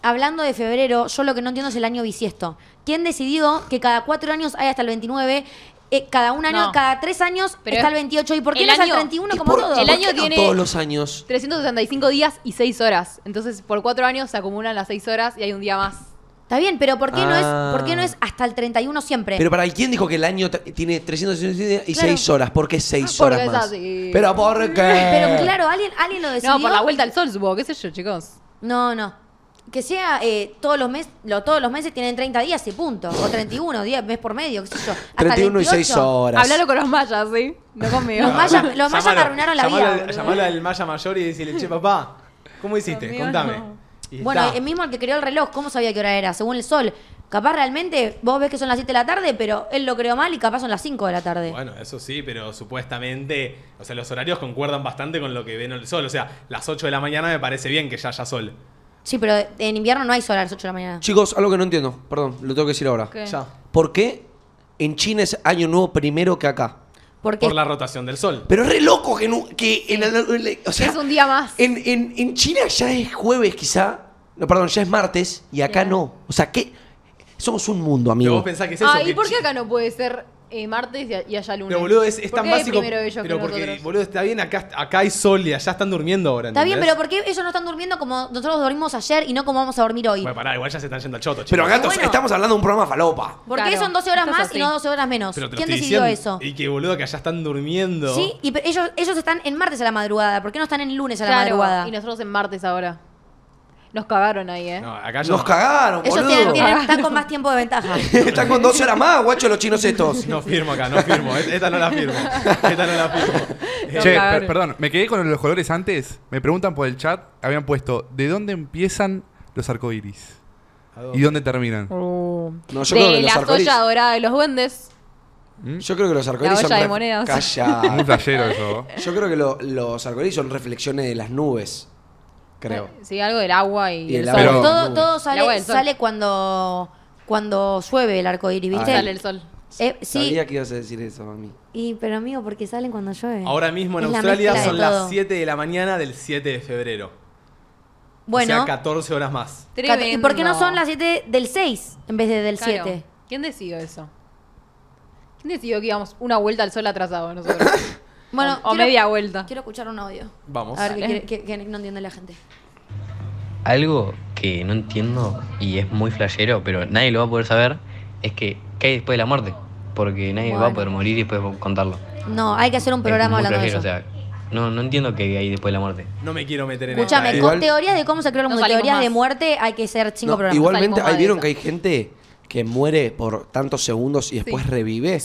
hablando de febrero, yo lo que no entiendo es el año bisiesto. ¿Quién decidió que cada cuatro años hay hasta el 29 eh, cada un año, cada tres años Pero está el 28. ¿Y por qué no es el 31 como todo? El año tiene todos los años? 365 días y seis horas. Entonces, por cuatro años se acumulan las seis horas y hay un día más. Está bien, pero ¿por qué, no, es, ah. hasta el 31 siempre? Pero para quién dijo que el año tiene 366 y 6 horas, ¿por qué 6 ah, horas más? Pero ¿por qué? Pero claro, alguien, lo decidió. No, por la vuelta al sol, supongo, qué sé yo, chicos. No, no. Que sea eh, todos los meses, todos los meses tienen 30 días y punto. O 31, 10, mes por medio, qué sé yo. Hasta 31 y 6 horas. Hablalo con los mayas, ¿sí? No conmigo. Los mayas- los arruinaron la vida, Llamalo al Maya Mayor y decirle, che, papá, ¿cómo hiciste? Contame bueno, el mismo al que creó el reloj, ¿cómo sabía qué hora era? Según el sol. Capaz realmente vos ves que son las 7 de la tarde, pero él lo creó mal y capaz son las 5 de la tarde. Bueno, eso sí, pero supuestamente, o sea, los horarios concuerdan bastante con lo que ven el sol. O sea, las 8 de la mañana me parece bien que ya haya sol. Sí, pero en invierno no hay sol a las 8 de la mañana. Chicos, algo que no entiendo, perdón, lo tengo que decir ahora. ¿Por qué en China es año nuevo primero que acá? por la rotación del sol. Pero es re loco que, en, o sea, es un día más. En, China ya es jueves quizá, no, perdón, ya es martes y acá no. O sea, que somos un mundo, amigo. ¿Vos pensás que es eso? Ah, ¿y por qué acá no puede ser eh, martes y, allá lunes. Pero boludo, es, es tan básico. pero porque, boludo, está bien, acá, acá hay sol y allá están durmiendo ahora. Está bien, pero ¿por qué ellos no están durmiendo como nosotros dormimos ayer y no como vamos a dormir hoy? Bueno, pará, igual ya se están yendo al choto, Pero gatos, estamos hablando de un programa falopa. ¿Por qué son 12 horas más y no 12 horas menos? ¿Quién decidió eso? Y que boludo, que allá están durmiendo. Sí, y ellos, ellos están en martes a la madrugada. ¿Por qué no están en lunes a la madrugada? y nosotros en martes ahora. Nos cagaron ahí, ¿eh? Nos cagaron, Ellos boludo. están con más tiempo de ventaja. Están con 12 horas más, guacho, los chinos estos. No firmo acá, no firmo. E-, esta no la firmo. Esta no la firmo. Che, perdón, me quedé con los colores antes. Me preguntan por el chat, habían puesto, ¿de dónde empiezan los arcoiris? ¿Y dónde terminan? Uh. No, yo creo que de la joya soya dorada de los duendes. ¿Mm? Yo creo que los arcoíris La son... de monedas. Calla. Muy eso. Yo creo que los arcoíris son reflexiones de las nubes creo. Eh, sí, algo del agua y, del sol. todo, sale, cuando, cuando llueve el arco iris, ¿viste? Ah, sale el sol. Eh, sí. que ibas a decir eso, mí. Y, pero amigo, porque salen cuando llueve. Ahora mismo en Australia son las 7 de la mañana del 7 de febrero. Bueno. O sea, 14 horas más. ¿Y por qué no son las 7 del 6 en vez de del 7? ¿Quién decidió eso? ¿Quién decidió que íbamos una vuelta al sol atrasado nosotros? Bueno, o, media vuelta. Quiero escuchar un audio. Vamos. A ver qué no entiende la gente. Algo que no entiendo y es muy flashero, pero nadie lo va a poder saber, es que ¿qué hay después de la muerte? Porque nadie va a poder morir y después contarlo. No, hay que hacer un programa hablando de eso. no, no entiendo qué hay después de la muerte. No me quiero meter en Escuchame, con teorías de cómo se creó mundo. Con teorías de muerte hay que ser cinco programas. Igualmente, ahí vieron que hay gente que muere por tantos segundos y después revive.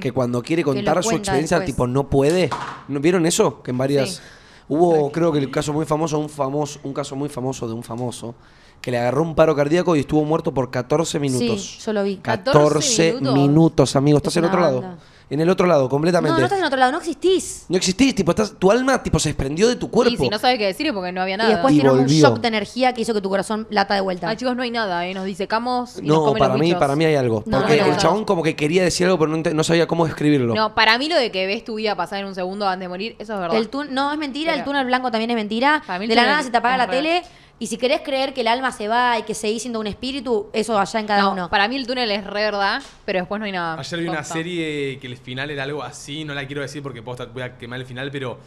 Que cuando quiere contar su experiencia, tipo, no puede. ¿No, ¿Vieron eso? Que en varias. Hubo, creo que el caso muy famoso, un famoso, un caso muy famoso de un famoso que le agarró un paro cardíaco y estuvo muerto por 14 minutos. Sí, yo lo vi. 14, 14 minutos. amigo. Estás en otro lado en el otro lado, completamente. No, no estás en otro lado, no existís. No existís, tipo, tu alma tipo se desprendió de tu cuerpo. Y si no sabes qué decir porque no había nada. Y después tiene un shock de energía que hizo que tu corazón lata de vuelta. Ah, chicos, no hay nada, ¿eh? Nos disecamos y nos No, para mí, para mí hay algo. porque el chabón como que quería decir algo, pero no, sabía cómo escribirlo. No, para mí lo de que ves tu vida pasar en un segundo antes de morir, eso es verdad. El túnel, no, es mentira, el túnel blanco también es mentira. De la nada se te apaga la tele, y si querés creer que el alma se va y que seguís siendo un espíritu, eso allá en cada uno. Para mí el túnel es re verdad, pero después no hay nada. Ayer vi una serie que el final era algo así, no la quiero decir porque voy a quemar el final, pero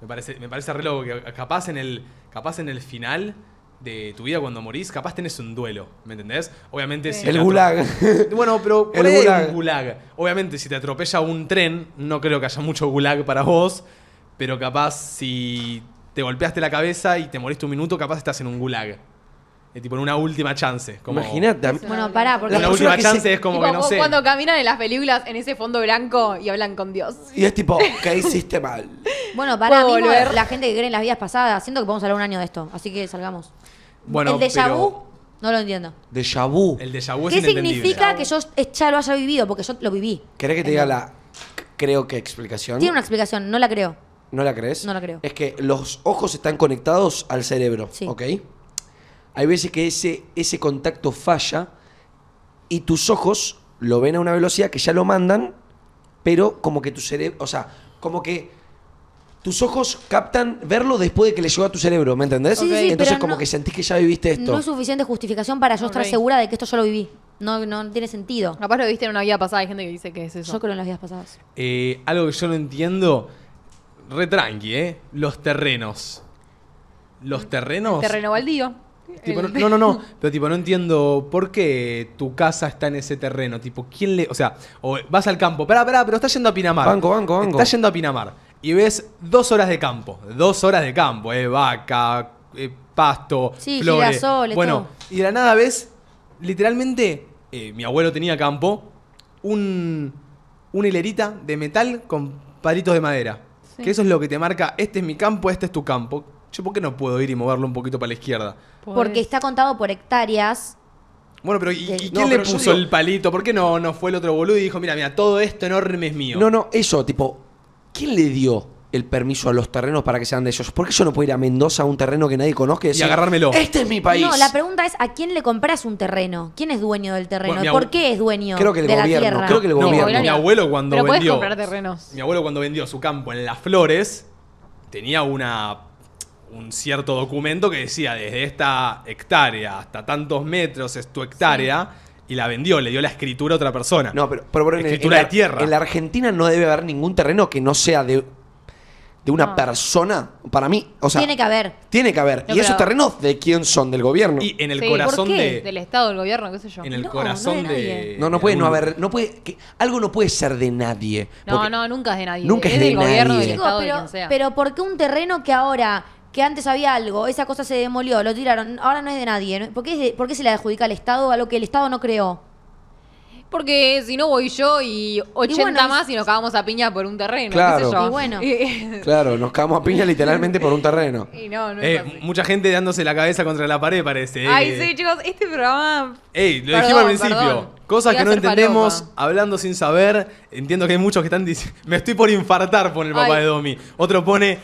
me parece, me parece re loco que capaz en el, capaz en el final de tu vida cuando morís, capaz tenés un duelo, ¿me entendés? Obviamente si El gulag. Bueno, pero el gulag. Obviamente si te atropella un tren, no creo que haya mucho gulag para vos, pero capaz si te golpeaste la cabeza y te moriste un minuto, capaz estás en un gulag. Es tipo, en una última chance. Como... Imagínate. Bueno, pará, porque... la última chance es como que no sé. Cuando caminan en las películas en ese fondo blanco y hablan con Dios. Y es tipo, ¿qué hiciste mal? Bueno, para volver. la gente que cree en las vidas pasadas, siento que podemos hablar un año de esto, así que salgamos. Bueno, el déjà no lo entiendo. Déjà vu. El ¿Qué significa que yo ya lo haya vivido? Porque yo lo viví. ¿Querés que te diga la creo que explicación? Tiene una explicación, no la creo. ¿No la crees? No la creo. Es que los ojos están conectados al cerebro, sí. ¿ok? Hay veces que ese, ese contacto falla y tus ojos lo ven a una velocidad que ya lo mandan, pero como que tu cerebro, o sea, como que tus ojos captan verlo después de que le llegó a tu cerebro, ¿me entendés? Entonces como que sentís que ya viviste esto. No es suficiente justificación para yo estar segura de que esto yo lo viví. No, no tiene sentido. Capaz lo viste en una vida pasada, hay gente que dice que es eso. Yo creo en las vidas pasadas. Eh, algo que yo no entiendo re tranqui, ¿eh? Los terrenos. Los terrenos. Terreno baldío. no, no, no, pero tipo, no entiendo por qué tu casa está en ese terreno. Tipo, ¿quién le.? O sea, vas al campo, pará, pará, pero estás yendo a Pinamar. Banco, banco, banco. Estás yendo a Pinamar y ves dos horas de campo. Dos horas de campo, eh, vaca, eh, pasto, flores. bueno, y de la nada ves, literalmente, eh, mi abuelo tenía campo, un, una hilerita de metal con palitos de madera. Que eso es lo que te marca, este es mi campo, este es tu campo. Yo, ¿por qué no puedo ir y moverlo un poquito para la izquierda? Porque está contado por hectáreas. Bueno, pero ¿y, quién le puso el palito? ¿Por qué no, no fue el otro boludo y dijo, mira, mira, todo esto enorme es mío? No, no, eso, tipo, ¿quién le dio? el permiso a los terrenos para que sean de ellos. ¿Por qué yo no puedo ir a Mendoza a un terreno que nadie conozca y, decir, y agarrármelo? Este es mi país. No, la pregunta es ¿a quién le compras un terreno? ¿Quién es dueño del terreno? ¿Por qué es dueño creo que el gobierno, Creo que el gobierno. Mi abuelo cuando vendió comprar terrenos. Mi abuelo cuando vendió su campo en Las Flores tenía una un cierto documento que decía desde esta hectárea hasta tantos metros es tu hectárea y la vendió, le dio la escritura a otra persona. No, pero, pero, ejemplo. escritura de tierra. En la Argentina no debe haber ningún terreno que no sea de de una ah. persona, para mí, o sea... Tiene que haber. Tiene que haber. y esos terrenos de quién son, del gobierno. Y en el corazón Del Estado, del gobierno, qué sé yo. En el corazón de, No, no puede no haber... No puede, que, algo no puede ser de nadie. No, no, nunca es de nadie. Nunca es, del gobierno, del Estado, pero, Pero ¿por qué un terreno que ahora que antes había algo, esa cosa se demolió, lo tiraron, ahora no es de nadie. ¿Por qué, ¿Por qué, se le adjudica al Estado a lo que el Estado no creó? Porque si no voy yo y 80 más y nos cagamos a piña por un terreno. Claro. ¿qué sé claro, nos cagamos a piña literalmente por un terreno. Eh, mucha gente dándose la cabeza contra la pared, parece. Eh. Ay, sí, chicos, este programa. Ey, lo dijimos al principio. Cosas que no entendemos, hablando sin saber. Entiendo que hay muchos que están diciendo. Me estoy por infartar, pone el papá de Domi. Otro pone.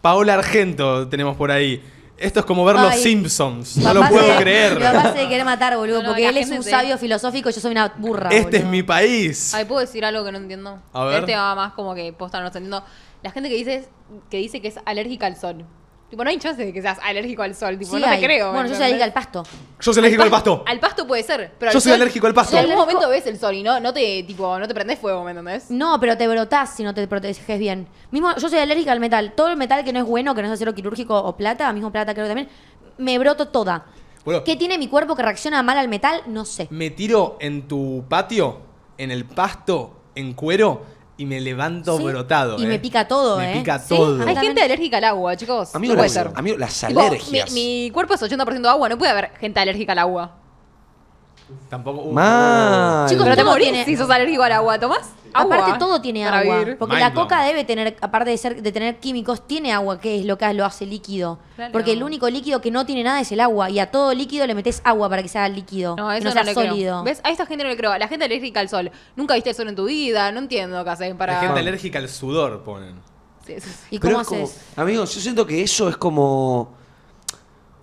Paola Argento, tenemos por ahí. Esto es como ver los Simpsons. No lo puedo creer. Mi papá se quiere matar, boludo, porque él es un sabio filosófico y yo soy una burra. Este es mi país. Ay, puedo decir algo que no entiendo. A ver. Este va más como que posta no lo La gente que dice que dice que es alérgica al sol. Tipo, no hay chance de que seas alérgico al sol. no te creo. Bueno, yo soy alérgico al pasto. Yo soy alérgico al pasto. Al pasto puede ser, pero Yo soy alérgico al pasto. En algún momento ves el sol y no, te, tipo, no te prendes fuego, ¿me entendés? No, pero te brotás si no te proteges bien. Mismo, yo soy alérgica al metal. Todo el metal que no es bueno, que no es acero quirúrgico o plata, mismo plata creo que también, me broto toda. ¿Qué tiene mi cuerpo que reacciona mal al metal? No sé. Me tiro en tu patio, en el pasto, en cuero, y me levanto brotado. Y me ¿eh? pica todo, me ¿eh? Me pica todo. Hay gente alérgica al agua, chicos. mí no puede ser. amigo las alergias. mi, mi, cuerpo es 80% agua, no puede haber gente alérgica al agua. Tampoco. Uh, Chicos, Pero te si sos alérgico al agua. ¿Tomás? Aparte todo tiene agua, porque la coca debe tener, aparte de, ser, de tener químicos, tiene agua, que es lo que lo hace líquido. Porque el único líquido que no tiene nada es el agua, y a todo líquido le metes agua para que sea líquido, No, eso no no, sea sólido. ¿Ves? A esta gente no le creo. la gente alérgica al sol. Nunca viste el sol en tu vida. No entiendo qué hacen para. La gente ah. alérgica al sudor, ponen. Sí, sí, ¿Y cómo Amigos, yo siento que eso es como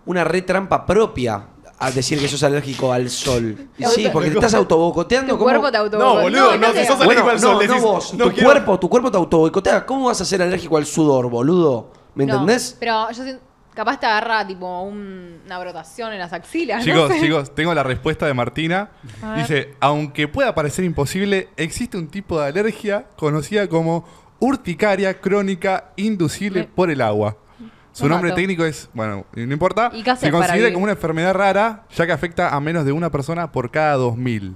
una red trampa propia a decir que sos alérgico al sol. sí, porque te estás autobocoteando. Tu cuerpo te autobocotea. No, boludo, no, si sos alérgico al sol. No, decís, no tu, cuerpo, tu cuerpo te autobocotea. ¿Cómo vas a ser alérgico al sudor, boludo? ¿Me entendés? Pero yo Capaz te agarra tipo una brotación en las axilas. Chicos, chicos, tengo la respuesta de Martina. Dice, aunque pueda parecer imposible, existe un tipo de alergia conocida como urticaria crónica inducible por el agua. Su nombre técnico es, bueno, no importa. se considera como una enfermedad rara, ya que afecta a menos de una persona por cada 2000.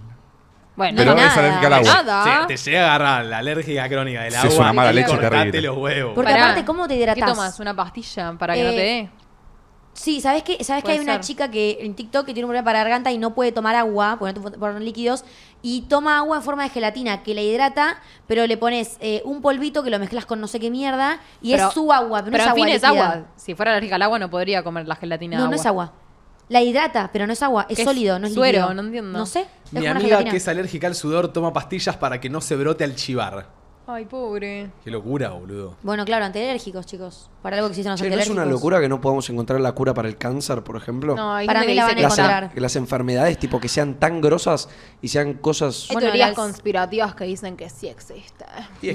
Bueno, Pero no, es nada. alérgica al agua. Nada. te llega a agarrar la alergia crónica del agua. es una mala leche que terrible. los huevos. Porque aparte, ¿cómo te ¿Qué hidratas? tomas? ¿Una pastilla para que no eh, te dé? Sí, ¿sabes qué? ¿Sabes que hay una chica que en TikTok que tiene un problema para la garganta y no puede tomar agua, porque no poner líquidos, y toma agua en forma de gelatina que la hidrata, pero le pones eh, un polvito que lo mezclas con no sé qué mierda y es su agua, pero, no es agua. Fin es agua. Si fuera alérgica al agua no podría comer la gelatina. No, no es agua. La hidrata, pero no es agua, es sólido, no es suero, no entiendo. No sé. Mi amiga que es alérgica al sudor toma pastillas para que no se brote al chivar. Ay, pobre. Qué locura, boludo. Bueno, claro, antialérgicos, chicos. Para algo que existen los Che, ¿No es una locura que no podamos encontrar la cura para el cáncer, por ejemplo? No, hay Para la que- las, enfermedades tipo que sean tan grosas y sean cosas... teorías conspirativas que dicen que sí existe.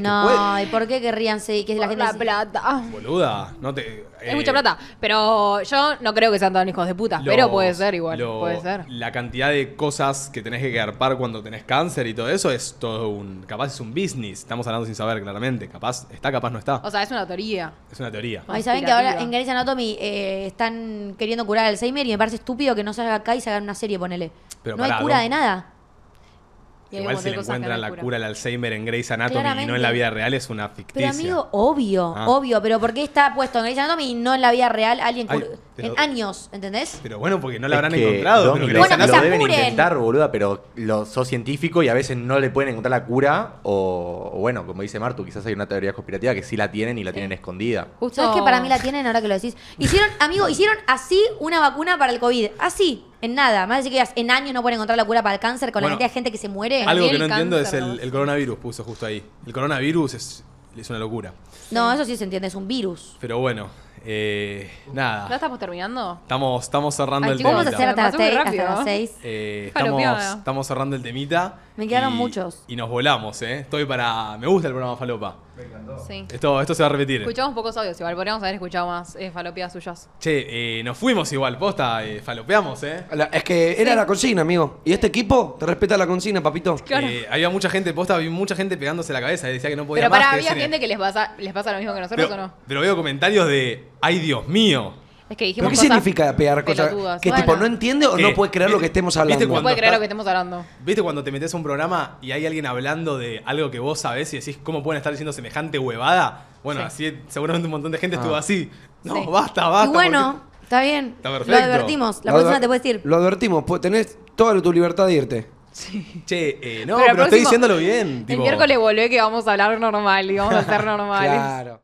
no, ¿y por qué querrían seguir? Que la gente la plata. Boluda, no te. Es mucha eh, plata, pero yo no creo que sean tan hijos de puta, pero puede ser igual, puede ser. La cantidad de cosas que tenés que garpar cuando tenés cáncer y todo eso es todo un. Capaz es un business. Estamos hablando sin saber, claramente. Capaz, está, capaz no está. O sea, es una teoría. Es una teoría. Ahí ¿saben que ahora en Grey's Anatomy eh, están queriendo curar el Alzheimer y me parece estúpido que no salga acá y se hagan una serie, ponele. no hay cura de nada. Igual si le encuentran la cura al Alzheimer en Grey's Anatomy y no en la vida real es una ficticia. Pero amigo, obvio, ah. obvio, pero ¿por qué está puesto en Grey's Anatomy y no en la vida real alguien... cura en años, ¿entendés? Pero bueno, porque no la habrán encontrado. Pero bueno, lo deben intentar, boluda, pero sos científico y a veces no le pueden encontrar la cura. O, bueno, como dice Martu, quizás hay una teoría conspirativa que sí la tienen y la tienen escondida. Justo. es que para mí la tienen ahora que lo decís? Hicieron, amigo, hicieron así una vacuna para el COVID. Así. En nada, más de que en años no pueden encontrar la cura para el cáncer con la cantidad de gente que se muere. Algo que no entiendo es el, coronavirus, puso justo ahí. El coronavirus es, es una locura. No, eso sí se entiende, es un virus. Pero bueno, eh, nada. ¿Ya estamos terminando? Estamos, estamos cerrando el temita. a hacer eh, estamos, cerrando el temita. Me quedaron muchos. Y nos volamos, ¿eh? Estoy para. Me gusta el programa Falopa. Me encantó. Sí. Esto, esto se va a repetir. Escuchamos pocos audios igual. Podríamos haber escuchado más eh, falopias suyas. Che, eh, nos fuimos igual. Posta, falopeamos, ¿eh? es que era la consigna, amigo. Y este equipo te respeta la consigna, papito. Claro. había mucha gente, posta, había mucha gente pegándose la cabeza. Decía que no podía Pero para, había gente que les pasa, les pasa lo mismo que nosotros o no. Pero veo comentarios de ay Dios mío. Es que ¿Pero qué significa pegar cosas? Que tipo, no entiende o no puede creer lo que estemos hablando. No puede creer lo que estemos hablando. ¿Viste cuando te metes a un programa y hay alguien hablando de algo que vos sabés y decís, ¿cómo pueden estar diciendo semejante huevada? Bueno, así seguramente un montón de gente ah. estuvo así. No, basta, basta. y bueno, está bien. Lo advertimos. La próxima te puedes ir. Lo advertimos, pues tenés toda tu libertad de irte. Sí. Che, eh, no, Pero estoy diciéndolo bien. El miércoles volvé que vamos a hablar normal y vamos a ser normales. Claro.